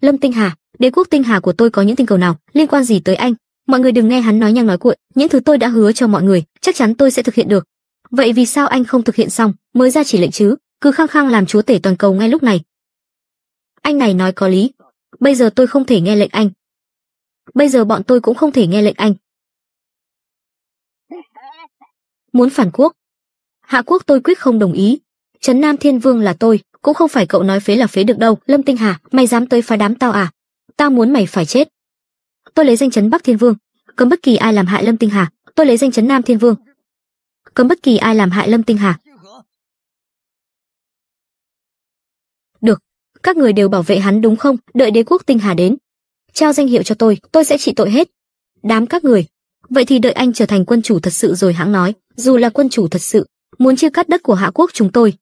Lâm Tinh Hà, đế quốc Tinh Hà của tôi có những tình cầu nào liên quan gì tới anh? Mọi người đừng nghe hắn nói nhăng nói cuội, những thứ tôi đã hứa cho mọi người, chắc chắn tôi sẽ thực hiện được. Vậy vì sao anh không thực hiện xong, mới ra chỉ lệnh chứ, cứ khăng khăng làm chúa tể toàn cầu ngay lúc này? Anh này nói có lý. Bây giờ tôi không thể nghe lệnh anh. Bây giờ bọn tôi cũng không thể nghe lệnh anh. Muốn phản quốc? Hạ quốc tôi quyết không đồng ý, Trấn Nam Thiên Vương là tôi, cũng không phải cậu nói phế là phế được đâu. Lâm Tinh Hà, mày dám tới phá đám tao à? Tao muốn mày phải chết. Tôi lấy danh Trấn Bắc Thiên Vương, cấm bất kỳ ai làm hại Lâm Tinh Hà. Tôi lấy danh Trấn Nam Thiên Vương, cấm bất kỳ ai làm hại Lâm Tinh Hà. Được, các người đều bảo vệ hắn đúng không? Đợi đế quốc Tinh Hà đến, trao danh hiệu cho tôi, tôi sẽ trị tội hết. Đám các người, vậy thì đợi anh trở thành quân chủ thật sự rồi hãng nói. Dù là quân chủ thật sự, muốn chia cắt đất của Hạ quốc chúng tôi,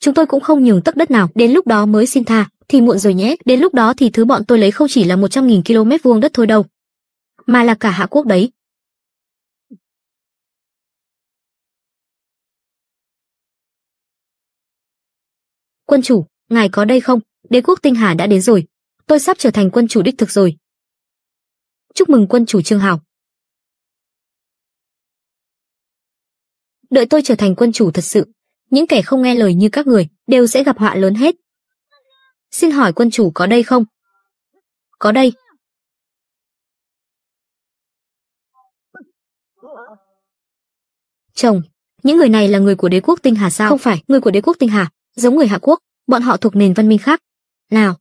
chúng tôi cũng không nhường tấc đất nào đến lúc đó mới xin tha thì muộn rồi nhé đến lúc đó thì thứ bọn tôi lấy không chỉ là một trăm nghìn km vuông đất thôi đâu mà là cả hạ quốc đấy quân chủ ngài có đây không đế quốc tinh hà đã đến rồi tôi sắp trở thành quân chủ đích thực rồi chúc mừng quân chủ trương hảo đợi tôi trở thành quân chủ thật sự những kẻ không nghe lời như các người đều sẽ gặp họa lớn hết. Xin hỏi quân chủ có đây không? Có đây. Chồng, những người này là người của đế quốc Tinh Hà sao? Không phải, người của đế quốc Tinh Hà, giống người Hạ Quốc, bọn họ thuộc nền văn minh khác. Nào,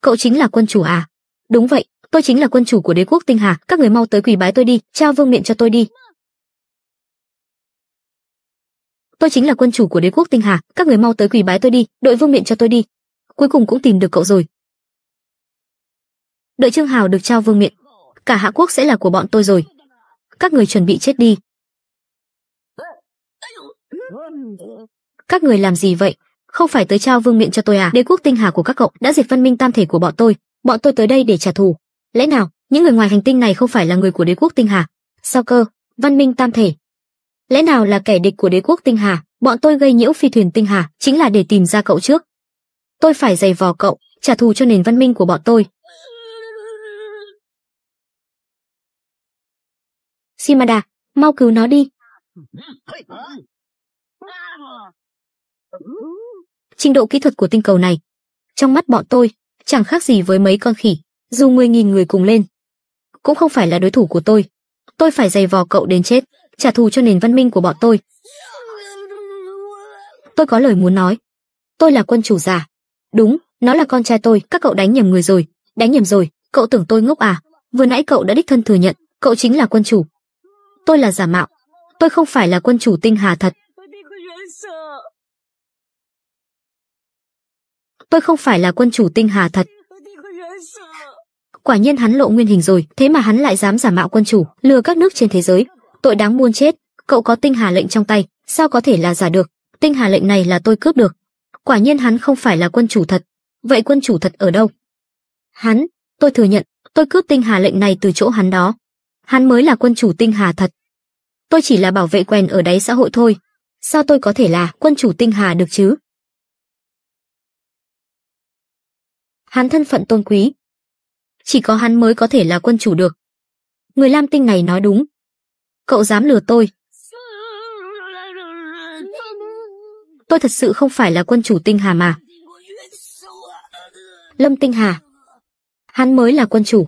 cậu chính là quân chủ à? Đúng vậy, tôi chính là quân chủ của đế quốc Tinh Hà, các người mau tới quỳ bái tôi đi, trao vương miện cho tôi đi. tôi chính là quân chủ của đế quốc Tinh Hà, các người mau tới quỳ bái tôi đi, đội vương miện cho tôi đi. Cuối cùng cũng tìm được cậu rồi. Đợi Trương Hào được trao vương miện, cả Hạ quốc sẽ là của bọn tôi rồi. Các người chuẩn bị chết đi. Các người làm gì vậy? Không phải tới trao vương miện cho tôi à? Đế quốc Tinh Hà của các cậu đã diệt văn minh tam thể của bọn tôi, bọn tôi tới đây để trả thù. Lẽ nào những người ngoài hành tinh này không phải là người của đế quốc Tinh Hà? Sao cơ? Văn minh tam thể lẽ nào là kẻ địch của đế quốc tinh hà bọn tôi gây nhiễu phi thuyền tinh hà chính là để tìm ra cậu trước tôi phải giày vò cậu trả thù cho nền văn minh của bọn tôi shimada mau cứu nó đi trình độ kỹ thuật của tinh cầu này trong mắt bọn tôi chẳng khác gì với mấy con khỉ dù 10.000 người cùng lên cũng không phải là đối thủ của tôi tôi phải giày vò cậu đến chết trả thù cho nền văn minh của bọn tôi. Tôi có lời muốn nói. Tôi là quân chủ giả. Đúng, nó là con trai tôi, các cậu đánh nhầm người rồi. Đánh nhầm rồi, cậu tưởng tôi ngốc à? Vừa nãy cậu đã đích thân thừa nhận, cậu chính là quân chủ. Tôi là giả mạo. Tôi không phải là quân chủ tinh hà thật. Tôi không phải là quân chủ tinh hà thật. Quả nhiên hắn lộ nguyên hình rồi, thế mà hắn lại dám giả mạo quân chủ, lừa các nước trên thế giới tội đáng muôn chết, cậu có tinh hà lệnh trong tay, sao có thể là giả được, tinh hà lệnh này là tôi cướp được. Quả nhiên hắn không phải là quân chủ thật, vậy quân chủ thật ở đâu? Hắn, tôi thừa nhận, tôi cướp tinh hà lệnh này từ chỗ hắn đó. Hắn mới là quân chủ tinh hà thật. Tôi chỉ là bảo vệ quen ở đáy xã hội thôi, sao tôi có thể là quân chủ tinh hà được chứ? Hắn thân phận tôn quý, chỉ có hắn mới có thể là quân chủ được. Người Lam Tinh này nói đúng, Cậu dám lừa tôi. Tôi thật sự không phải là quân chủ Tinh Hà mà. Lâm Tinh Hà. Hắn mới là quân chủ.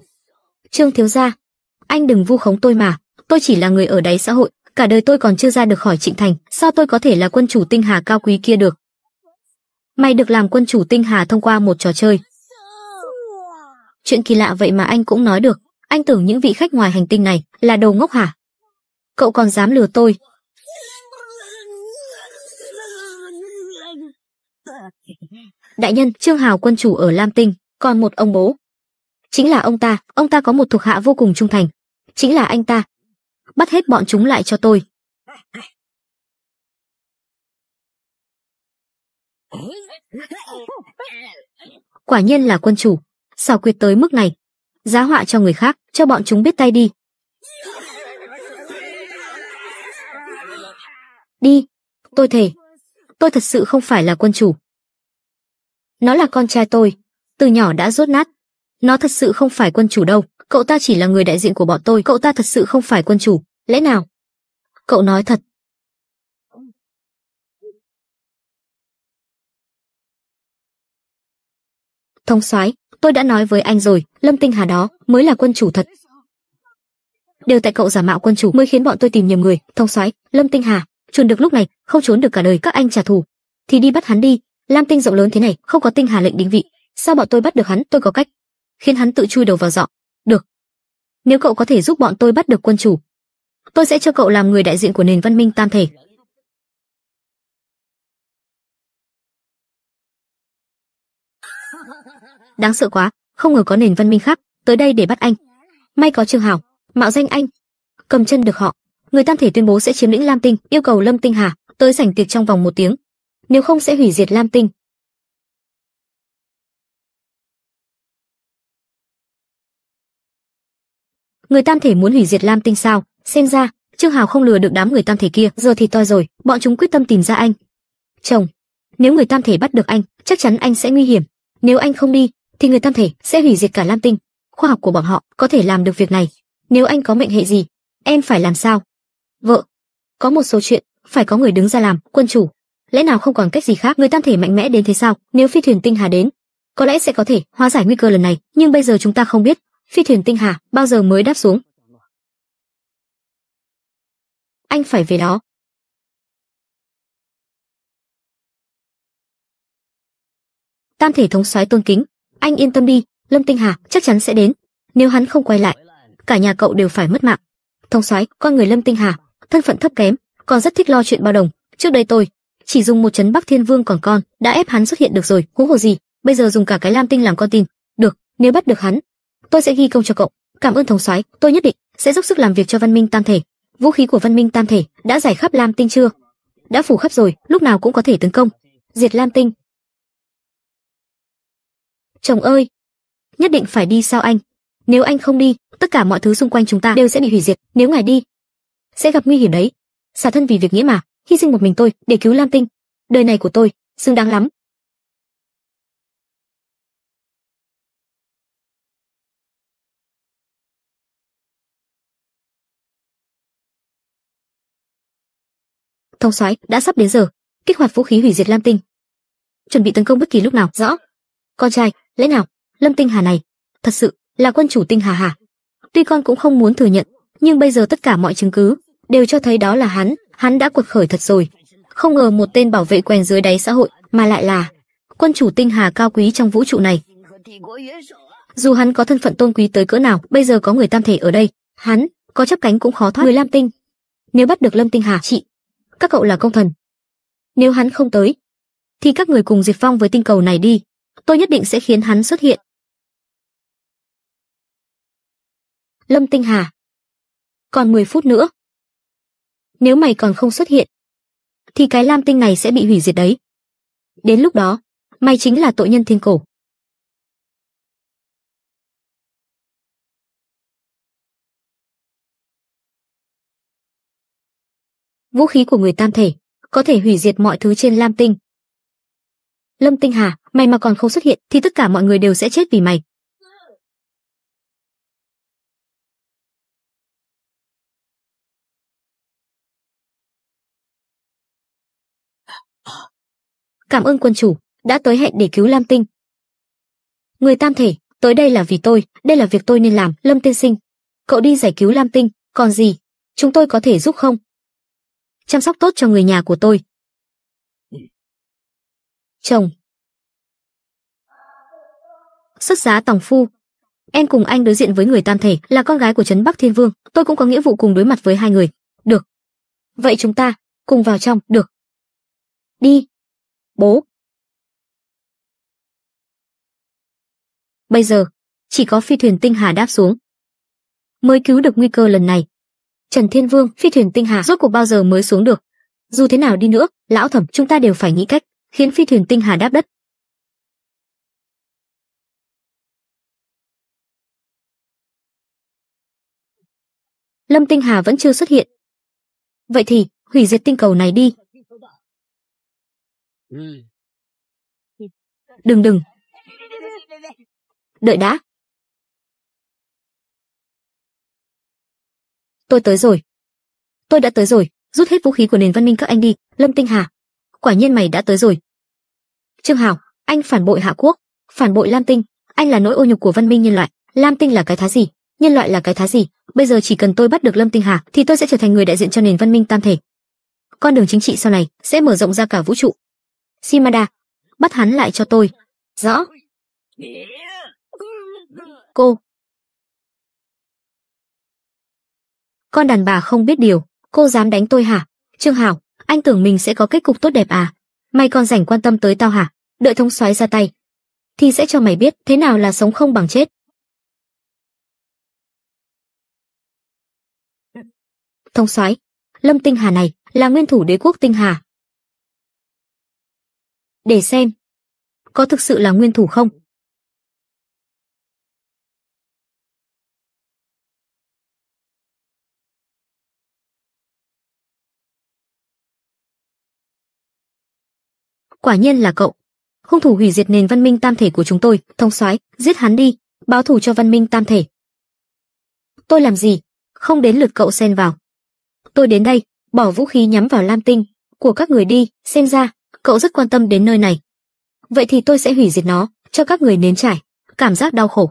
Trương Thiếu Gia. Anh đừng vu khống tôi mà. Tôi chỉ là người ở đáy xã hội. Cả đời tôi còn chưa ra được khỏi Trịnh Thành. Sao tôi có thể là quân chủ Tinh Hà cao quý kia được? Mày được làm quân chủ Tinh Hà thông qua một trò chơi. Chuyện kỳ lạ vậy mà anh cũng nói được. Anh tưởng những vị khách ngoài hành tinh này là đầu ngốc hả? Cậu còn dám lừa tôi. Đại nhân, Trương Hào quân chủ ở Lam Tinh, còn một ông bố. Chính là ông ta, ông ta có một thuộc hạ vô cùng trung thành. Chính là anh ta. Bắt hết bọn chúng lại cho tôi. Quả nhiên là quân chủ, xảo quyệt tới mức này. Giá họa cho người khác, cho bọn chúng biết tay đi. Đi, tôi thề, tôi thật sự không phải là quân chủ. Nó là con trai tôi, từ nhỏ đã rốt nát. Nó thật sự không phải quân chủ đâu, cậu ta chỉ là người đại diện của bọn tôi, cậu ta thật sự không phải quân chủ, lẽ nào? Cậu nói thật. Thông soái, tôi đã nói với anh rồi, Lâm Tinh Hà đó mới là quân chủ thật. Đều tại cậu giả mạo quân chủ mới khiến bọn tôi tìm nhầm người, thông soái, Lâm Tinh Hà, Chuẩn được lúc này, không trốn được cả đời các anh trả thù, thì đi bắt hắn đi. Lam Tinh rộng lớn thế này, không có tinh hà lệnh định vị, sao bọn tôi bắt được hắn? Tôi có cách, khiến hắn tự chui đầu vào giọ. Được. Nếu cậu có thể giúp bọn tôi bắt được quân chủ, tôi sẽ cho cậu làm người đại diện của nền văn minh tam thể. Đáng sợ quá, không ngờ có nền văn minh khác tới đây để bắt anh. May có Trương Hảo, mạo danh anh, cầm chân được họ người Tam Thể tuyên bố sẽ chiếm lĩnh Lam Tinh, yêu cầu Lâm Tinh Hà tới sảnh tiệc trong vòng một tiếng, nếu không sẽ hủy diệt Lam Tinh. Người Tam Thể muốn hủy diệt Lam Tinh sao? Xem ra Trương Hào không lừa được đám người Tam Thể kia, giờ thì to rồi, bọn chúng quyết tâm tìm ra anh. Chồng, nếu người Tam Thể bắt được anh, chắc chắn anh sẽ nguy hiểm. Nếu anh không đi, thì người Tam Thể sẽ hủy diệt cả Lam Tinh. Khoa học của bọn họ có thể làm được việc này. Nếu anh có mệnh hệ gì, em phải làm sao? vợ. Có một số chuyện phải có người đứng ra làm, quân chủ. Lẽ nào không còn cách gì khác, người tam thể mạnh mẽ đến thế sao? Nếu phi thuyền tinh hà đến, có lẽ sẽ có thể hóa giải nguy cơ lần này, nhưng bây giờ chúng ta không biết phi thuyền tinh hà bao giờ mới đáp xuống. Anh phải về đó. Tam thể thống soái tôn kính, anh yên tâm đi, Lâm Tinh Hà chắc chắn sẽ đến, nếu hắn không quay lại, cả nhà cậu đều phải mất mạng. Thống soái, con người Lâm Tinh Hà thân phận thấp kém, còn rất thích lo chuyện bao đồng. Trước đây tôi chỉ dùng một chấn Bắc Thiên Vương còn con đã ép hắn xuất hiện được rồi, huống hồ gì? Bây giờ dùng cả cái Lam Tinh làm con tin, được. Nếu bắt được hắn, tôi sẽ ghi công cho cậu. Cảm ơn thống soái, tôi nhất định sẽ dốc sức làm việc cho Văn Minh Tam Thể. Vũ khí của Văn Minh Tam Thể đã giải khắp Lam Tinh chưa? Đã phủ khắp rồi, lúc nào cũng có thể tấn công, diệt Lam Tinh. Chồng ơi, nhất định phải đi sao anh? Nếu anh không đi, tất cả mọi thứ xung quanh chúng ta đều sẽ bị hủy diệt. Nếu ngài đi, sẽ gặp nguy hiểm đấy. Xả thân vì việc nghĩa mà, hy sinh một mình tôi để cứu Lam Tinh, đời này của tôi xứng đáng lắm. Thông soái đã sắp đến giờ, kích hoạt vũ khí hủy diệt Lam Tinh, chuẩn bị tấn công bất kỳ lúc nào. Rõ. Con trai, lẽ nào Lâm Tinh Hà này thật sự là quân chủ Tinh Hà Hà? Tuy con cũng không muốn thừa nhận, nhưng bây giờ tất cả mọi chứng cứ đều cho thấy đó là hắn, hắn đã quật khởi thật rồi. Không ngờ một tên bảo vệ quen dưới đáy xã hội mà lại là quân chủ tinh hà cao quý trong vũ trụ này. Dù hắn có thân phận tôn quý tới cỡ nào, bây giờ có người tam thể ở đây, hắn có chấp cánh cũng khó thoát người Lam Tinh. Nếu bắt được Lâm Tinh Hà, chị, các cậu là công thần. Nếu hắn không tới, thì các người cùng diệt phong với tinh cầu này đi, tôi nhất định sẽ khiến hắn xuất hiện. Lâm Tinh Hà. Còn 10 phút nữa, nếu mày còn không xuất hiện, thì cái lam tinh này sẽ bị hủy diệt đấy. Đến lúc đó, mày chính là tội nhân thiên cổ. Vũ khí của người tam thể có thể hủy diệt mọi thứ trên lam tinh. Lâm Tinh Hà, mày mà còn không xuất hiện thì tất cả mọi người đều sẽ chết vì mày. cảm ơn quân chủ đã tới hẹn để cứu lam tinh người tam thể tới đây là vì tôi đây là việc tôi nên làm lâm tiên sinh cậu đi giải cứu lam tinh còn gì chúng tôi có thể giúp không chăm sóc tốt cho người nhà của tôi chồng xuất giá tòng phu em cùng anh đối diện với người tam thể là con gái của trấn bắc thiên vương tôi cũng có nghĩa vụ cùng đối mặt với hai người được vậy chúng ta cùng vào trong được đi Bố. Bây giờ, chỉ có phi thuyền tinh hà đáp xuống. Mới cứu được nguy cơ lần này. Trần Thiên Vương, phi thuyền tinh hà rốt cuộc bao giờ mới xuống được? Dù thế nào đi nữa, lão thẩm chúng ta đều phải nghĩ cách khiến phi thuyền tinh hà đáp đất. Lâm Tinh Hà vẫn chưa xuất hiện. Vậy thì, hủy diệt tinh cầu này đi, Đừng đừng. Đợi đã. Tôi tới rồi. Tôi đã tới rồi, rút hết vũ khí của nền văn minh các anh đi, Lâm Tinh Hà. Quả nhiên mày đã tới rồi. Trương Hảo, anh phản bội Hạ Quốc, phản bội Lam Tinh, anh là nỗi ô nhục của văn minh nhân loại, Lam Tinh là cái thá gì, nhân loại là cái thá gì, bây giờ chỉ cần tôi bắt được Lâm Tinh Hà thì tôi sẽ trở thành người đại diện cho nền văn minh tam thể. Con đường chính trị sau này sẽ mở rộng ra cả vũ trụ, Shimada, bắt hắn lại cho tôi. Rõ. Cô. Con đàn bà không biết điều, cô dám đánh tôi hả? Trương Hảo, anh tưởng mình sẽ có kết cục tốt đẹp à? Mày còn rảnh quan tâm tới tao hả? Đợi thống soái ra tay. Thì sẽ cho mày biết thế nào là sống không bằng chết. Thông soái, Lâm Tinh Hà này là nguyên thủ đế quốc Tinh Hà, để xem có thực sự là nguyên thủ không. Quả nhiên là cậu. Hung thủ hủy diệt nền văn minh tam thể của chúng tôi, thông soái, giết hắn đi, báo thù cho văn minh tam thể. Tôi làm gì? Không đến lượt cậu xen vào. Tôi đến đây, bỏ vũ khí nhắm vào Lam Tinh, của các người đi, xem ra cậu rất quan tâm đến nơi này. Vậy thì tôi sẽ hủy diệt nó, cho các người nếm trải, cảm giác đau khổ.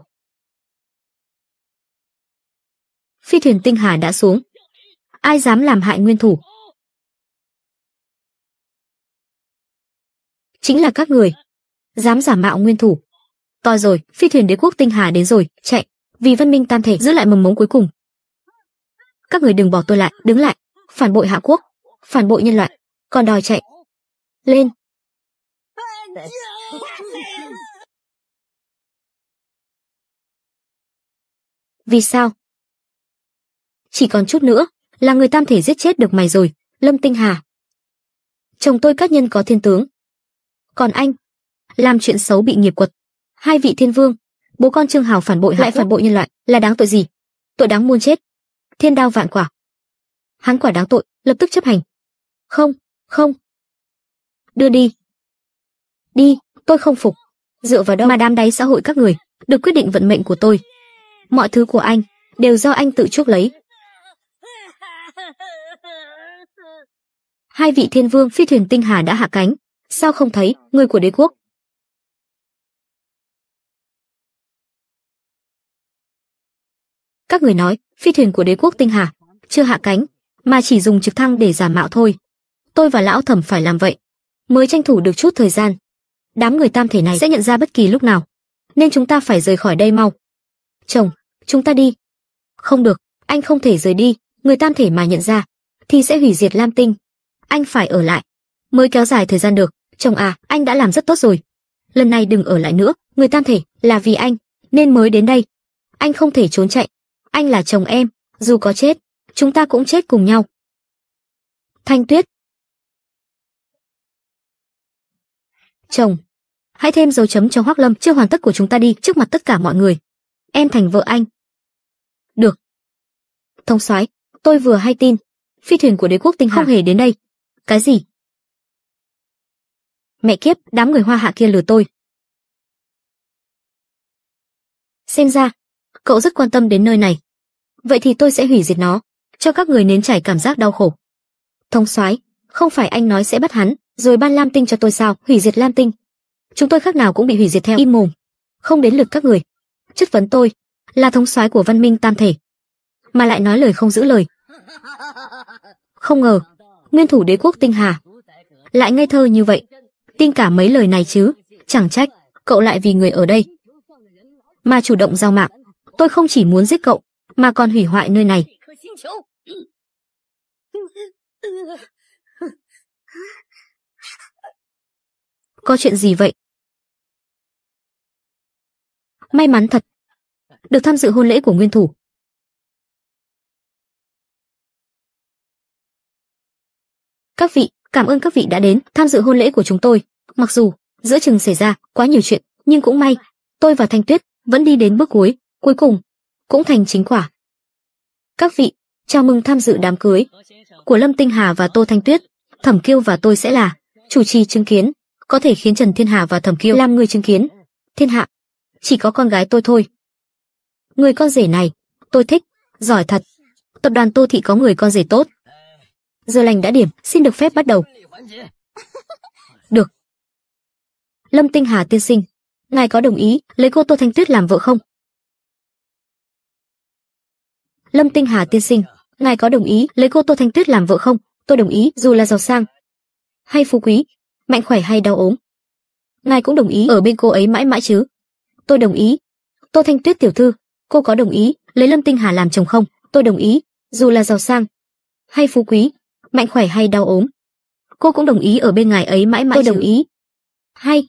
Phi thuyền tinh hà đã xuống. Ai dám làm hại nguyên thủ? Chính là các người. Dám giả mạo nguyên thủ. To rồi, phi thuyền đế quốc tinh hà đến rồi, chạy. Vì văn minh tam thể giữ lại mầm mống cuối cùng. Các người đừng bỏ tôi lại, đứng lại. Phản bội hạ quốc. Phản bội nhân loại. Còn đòi chạy, lên! Vì sao? Chỉ còn chút nữa là người tam thể giết chết được mày rồi, Lâm Tinh Hà. Chồng tôi các nhân có thiên tướng. Còn anh, làm chuyện xấu bị nghiệp quật. Hai vị thiên vương, bố con Trương Hào phản bội lại phản bội nhân loại, là đáng tội gì? Tội đáng muôn chết. Thiên đao vạn quả. Hắn quả đáng tội, lập tức chấp hành. Không, không, đưa đi. Đi, tôi không phục. Dựa vào đâu mà đám đáy xã hội các người, được quyết định vận mệnh của tôi. Mọi thứ của anh, đều do anh tự chuốc lấy. Hai vị thiên vương phi thuyền tinh hà đã hạ cánh, sao không thấy người của đế quốc? Các người nói, phi thuyền của đế quốc tinh hà chưa hạ cánh, mà chỉ dùng trực thăng để giả mạo thôi. Tôi và lão thẩm phải làm vậy mới tranh thủ được chút thời gian. Đám người tam thể này sẽ nhận ra bất kỳ lúc nào, nên chúng ta phải rời khỏi đây mau. Chồng, chúng ta đi. Không được, anh không thể rời đi, người tam thể mà nhận ra thì sẽ hủy diệt Lam Tinh. Anh phải ở lại, mới kéo dài thời gian được. Chồng à, anh đã làm rất tốt rồi. Lần này đừng ở lại nữa, người tam thể là vì anh nên mới đến đây. Anh không thể trốn chạy, anh là chồng em, dù có chết, chúng ta cũng chết cùng nhau. Thanh Tuyết, chồng hãy thêm dấu chấm cho hoác lâm chưa hoàn tất của chúng ta đi trước mặt tất cả mọi người em thành vợ anh được thông soái tôi vừa hay tin phi thuyền của đế quốc tinh không hề đến đây cái gì mẹ kiếp đám người hoa hạ kia lừa tôi xem ra cậu rất quan tâm đến nơi này vậy thì tôi sẽ hủy diệt nó cho các người nếm trải cảm giác đau khổ thông soái không phải anh nói sẽ bắt hắn rồi ban lam tinh cho tôi sao hủy diệt lam tinh chúng tôi khác nào cũng bị hủy diệt theo im mồm không đến lượt các người chất vấn tôi là thống soái của văn minh tam thể mà lại nói lời không giữ lời không ngờ nguyên thủ đế quốc tinh hà lại ngây thơ như vậy tin cả mấy lời này chứ chẳng trách cậu lại vì người ở đây mà chủ động giao mạng tôi không chỉ muốn giết cậu mà còn hủy hoại nơi này Có chuyện gì vậy? May mắn thật. Được tham dự hôn lễ của nguyên thủ. Các vị, cảm ơn các vị đã đến tham dự hôn lễ của chúng tôi. Mặc dù giữa chừng xảy ra quá nhiều chuyện, nhưng cũng may, tôi và Thanh Tuyết vẫn đi đến bước cuối, cuối cùng cũng thành chính quả. Các vị, chào mừng tham dự đám cưới của Lâm Tinh Hà và Tô Thanh Tuyết, Thẩm Kiêu và tôi sẽ là chủ trì chứng kiến có thể khiến Trần Thiên Hà và Thẩm Kiêu làm người chứng kiến. Thiên Hạ, chỉ có con gái tôi thôi. Người con rể này, tôi thích, giỏi thật. Tập đoàn Tô Thị có người con rể tốt. Giờ lành đã điểm, xin được phép bắt đầu. Được. Lâm Tinh Hà tiên sinh, ngài có đồng ý lấy cô Tô Thanh Tuyết làm vợ không? Lâm Tinh Hà tiên sinh, ngài có đồng ý lấy cô Tô Thanh Tuyết làm vợ không? Tôi đồng ý, dù là giàu sang hay phú quý, mạnh khỏe hay đau ốm. Ngài cũng đồng ý ở bên cô ấy mãi mãi chứ? Tôi đồng ý. Tô Thanh Tuyết tiểu thư, cô có đồng ý lấy Lâm Tinh Hà làm chồng không? Tôi đồng ý, dù là giàu sang hay phú quý, mạnh khỏe hay đau ốm. Cô cũng đồng ý ở bên ngài ấy mãi mãi Tôi chứ? đồng ý. Hay.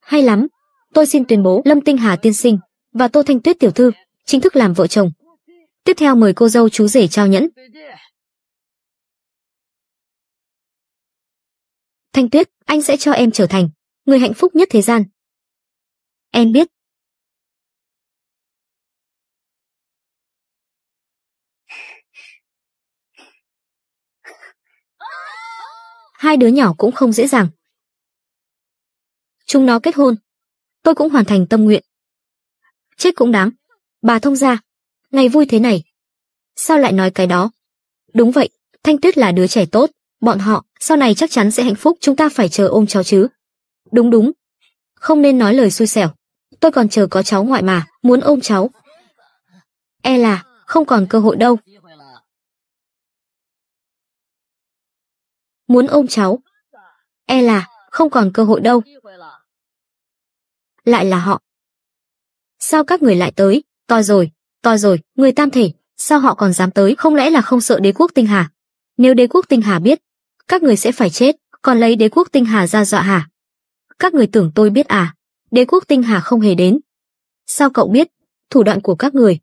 Hay lắm. Tôi xin tuyên bố Lâm Tinh Hà tiên sinh và Tô Thanh Tuyết tiểu thư chính thức làm vợ chồng. Tiếp theo mời cô dâu chú rể trao nhẫn. Thanh Tuyết, anh sẽ cho em trở thành người hạnh phúc nhất thế gian. Em biết. Hai đứa nhỏ cũng không dễ dàng. Chúng nó kết hôn. Tôi cũng hoàn thành tâm nguyện. Chết cũng đáng. Bà thông gia, ngày vui thế này. Sao lại nói cái đó? Đúng vậy, Thanh Tuyết là đứa trẻ tốt, bọn họ sau này chắc chắn sẽ hạnh phúc chúng ta phải chờ ôm cháu chứ. Đúng đúng, không nên nói lời xui xẻo. Tôi còn chờ có cháu ngoại mà, muốn ôm cháu. E là, không còn cơ hội đâu. Muốn ôm cháu. E là, không còn cơ hội đâu. Lại là họ. Sao các người lại tới? To rồi, to rồi, người tam thể, sao họ còn dám tới? Không lẽ là không sợ đế quốc tinh hà? Nếu đế quốc tinh hà biết, các người sẽ phải chết, còn lấy đế quốc tinh hà ra dọa hả? Các người tưởng tôi biết à? Đế quốc tinh hà không hề đến. Sao cậu biết? Thủ đoạn của các người.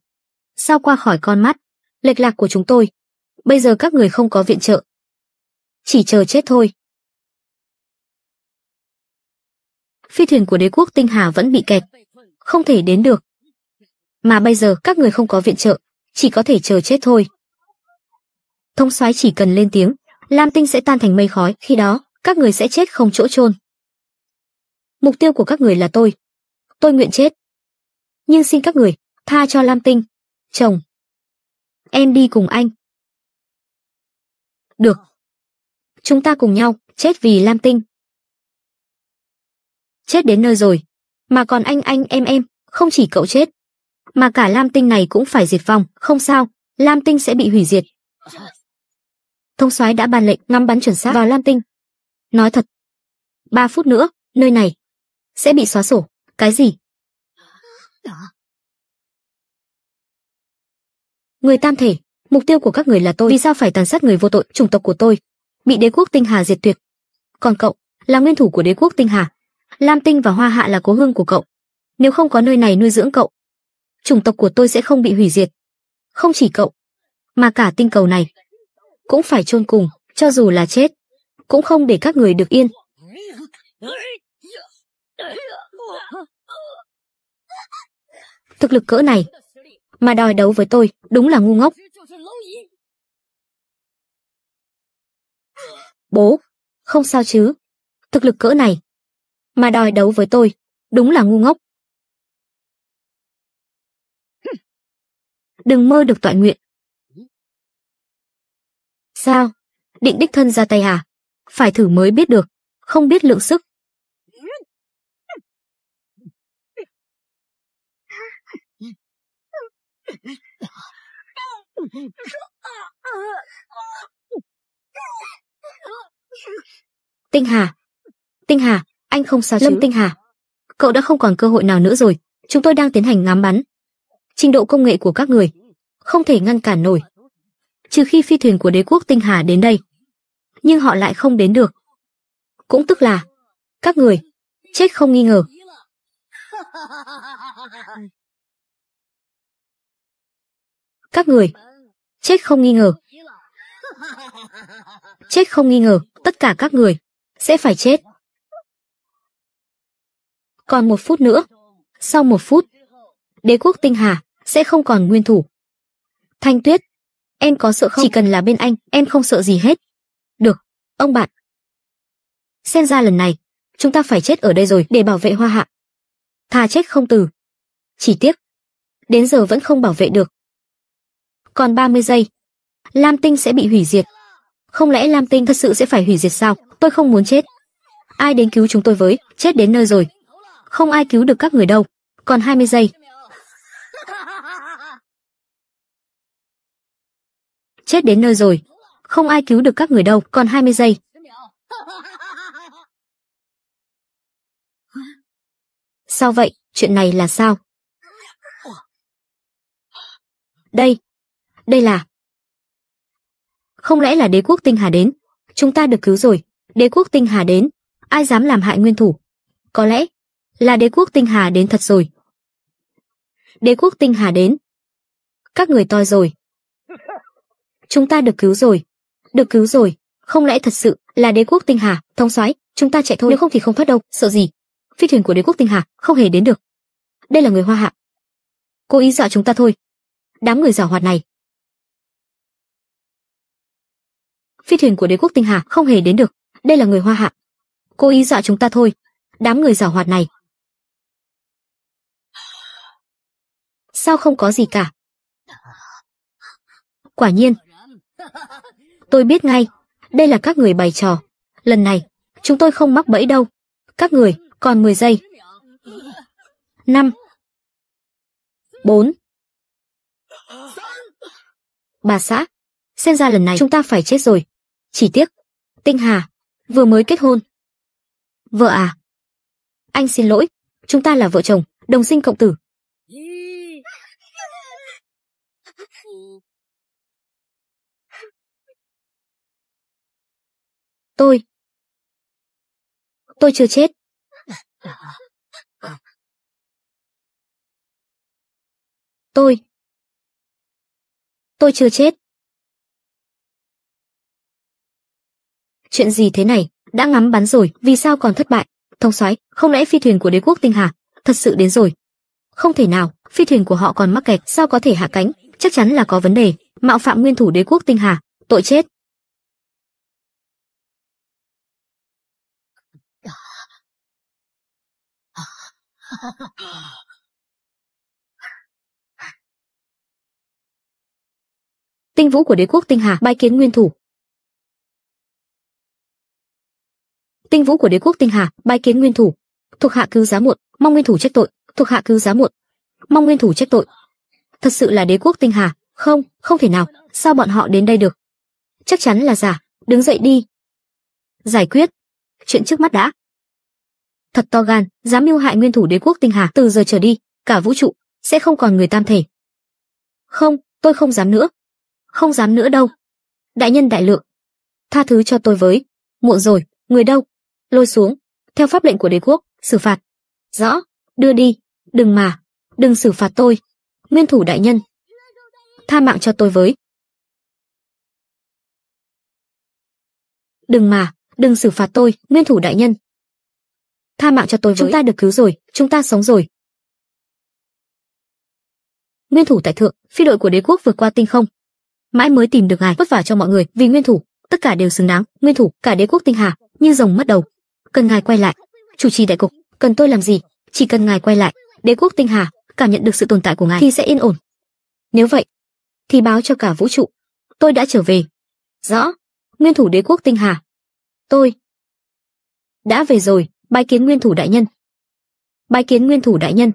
Sao qua khỏi con mắt? Lệch lạc của chúng tôi. Bây giờ các người không có viện trợ. Chỉ chờ chết thôi. Phi thuyền của đế quốc tinh hà vẫn bị kẹt. Không thể đến được. Mà bây giờ các người không có viện trợ. Chỉ có thể chờ chết thôi. Thông soái chỉ cần lên tiếng Lam Tinh sẽ tan thành mây khói, khi đó, các người sẽ chết không chỗ chôn. Mục tiêu của các người là tôi. Tôi nguyện chết. Nhưng xin các người, tha cho Lam Tinh. Chồng. Em đi cùng anh. Được. Chúng ta cùng nhau, chết vì Lam Tinh. Chết đến nơi rồi. Mà còn anh anh em em, không chỉ cậu chết. Mà cả Lam Tinh này cũng phải diệt vong, không sao, Lam Tinh sẽ bị hủy diệt thông soái đã ban lệnh ngắm bắn chuẩn xác vào Lam Tinh. Nói thật, ba phút nữa, nơi này sẽ bị xóa sổ. Cái gì? Người tam thể, mục tiêu của các người là tôi. Vì sao phải tàn sát người vô tội, chủng tộc của tôi? Bị đế quốc Tinh Hà diệt tuyệt. Còn cậu, là nguyên thủ của đế quốc Tinh Hà. Lam Tinh và Hoa Hạ là cố hương của cậu. Nếu không có nơi này nuôi dưỡng cậu, chủng tộc của tôi sẽ không bị hủy diệt. Không chỉ cậu, mà cả tinh cầu này cũng phải chôn cùng, cho dù là chết, cũng không để các người được yên. Thực lực cỡ này, mà đòi đấu với tôi, đúng là ngu ngốc. Bố, không sao chứ. Thực lực cỡ này, mà đòi đấu với tôi, đúng là ngu ngốc. Đừng mơ được tọa nguyện. Sao? Định đích thân ra tay à? Phải thử mới biết được, không biết lượng sức. Tinh Hà, Tinh Hà, anh không sao chứ? Lâm Tinh Hà, cậu đã không còn cơ hội nào nữa rồi, chúng tôi đang tiến hành ngắm bắn. Trình độ công nghệ của các người không thể ngăn cản nổi, trừ khi phi thuyền của đế quốc tinh hà đến đây. Nhưng họ lại không đến được. Cũng tức là, các người, chết không nghi ngờ. Các người, chết không nghi ngờ. Chết không nghi ngờ, tất cả các người, sẽ phải chết. Còn một phút nữa, sau một phút, đế quốc tinh hà sẽ không còn nguyên thủ. Thanh tuyết em có sợ không? Chỉ cần là bên anh, em không sợ gì hết. Được, ông bạn. Xem ra lần này, chúng ta phải chết ở đây rồi để bảo vệ hoa hạ. Thà chết không từ. Chỉ tiếc, đến giờ vẫn không bảo vệ được. Còn 30 giây, Lam Tinh sẽ bị hủy diệt. Không lẽ Lam Tinh thật sự sẽ phải hủy diệt sao? Tôi không muốn chết. Ai đến cứu chúng tôi với, chết đến nơi rồi. Không ai cứu được các người đâu. Còn 20 giây. chết đến nơi rồi. Không ai cứu được các người đâu, còn 20 giây. Sao vậy, chuyện này là sao? Đây, đây là... Không lẽ là đế quốc tinh hà đến? Chúng ta được cứu rồi, đế quốc tinh hà đến, ai dám làm hại nguyên thủ? Có lẽ là đế quốc tinh hà đến thật rồi. Đế quốc tinh hà đến. Các người toi rồi chúng ta được cứu rồi, được cứu rồi, không lẽ thật sự là đế quốc tinh hà, thông soái, chúng ta chạy thôi nếu không thì không thoát đâu, sợ gì? Phi thuyền của đế quốc tinh hà không hề đến được. Đây là người Hoa Hạ. Cố ý dọa chúng ta thôi. Đám người giả hoạt này. Phi thuyền của đế quốc tinh hà không hề đến được. Đây là người Hoa Hạ. Cố ý dọa chúng ta thôi. Đám người giả hoạt này. Sao không có gì cả? Quả nhiên, Tôi biết ngay, đây là các người bày trò. Lần này, chúng tôi không mắc bẫy đâu. Các người, còn 10 giây. 5 4 Bà xã, xem ra lần này chúng ta phải chết rồi. Chỉ tiếc, Tinh Hà, vừa mới kết hôn. Vợ à? Anh xin lỗi, chúng ta là vợ chồng, đồng sinh cộng tử, Tôi... Tôi chưa chết. Tôi... Tôi chưa chết. Chuyện gì thế này? Đã ngắm bắn rồi, vì sao còn thất bại? Thông soái, không lẽ phi thuyền của đế quốc tinh hà thật sự đến rồi? Không thể nào, phi thuyền của họ còn mắc kẹt, sao có thể hạ cánh? Chắc chắn là có vấn đề, mạo phạm nguyên thủ đế quốc tinh hà, tội chết. Tinh vũ của đế quốc Tinh Hà bái kiến nguyên thủ. Tinh vũ của đế quốc Tinh Hà bái kiến nguyên thủ. Thuộc hạ cứu giá muộn, mong nguyên thủ trách tội. Thuộc hạ cứu giá muộn, mong nguyên thủ trách tội. Thật sự là đế quốc Tinh Hà, không, không thể nào, sao bọn họ đến đây được? Chắc chắn là giả, đứng dậy đi. Giải quyết chuyện trước mắt đã thật to gan, dám mưu hại nguyên thủ đế quốc tinh hà. Từ giờ trở đi, cả vũ trụ sẽ không còn người tam thể. Không, tôi không dám nữa. Không dám nữa đâu. Đại nhân đại lượng, tha thứ cho tôi với. Muộn rồi, người đâu? Lôi xuống, theo pháp lệnh của đế quốc, xử phạt. Rõ, đưa đi, đừng mà, đừng xử phạt tôi. Nguyên thủ đại nhân, tha mạng cho tôi với. Đừng mà, đừng xử phạt tôi, nguyên thủ đại nhân tha mạng cho tôi với. Chúng ta được cứu rồi, chúng ta sống rồi. Nguyên thủ tại thượng, phi đội của đế quốc vượt qua tinh không, mãi mới tìm được ngài vất vả cho mọi người vì nguyên thủ tất cả đều xứng đáng nguyên thủ cả đế quốc tinh hà như rồng mất đầu cần ngài quay lại chủ trì đại cục cần tôi làm gì chỉ cần ngài quay lại đế quốc tinh hà cảm nhận được sự tồn tại của ngài thì sẽ yên ổn nếu vậy thì báo cho cả vũ trụ tôi đã trở về rõ nguyên thủ đế quốc tinh hà tôi đã về rồi bái kiến nguyên thủ đại nhân bái kiến nguyên thủ đại nhân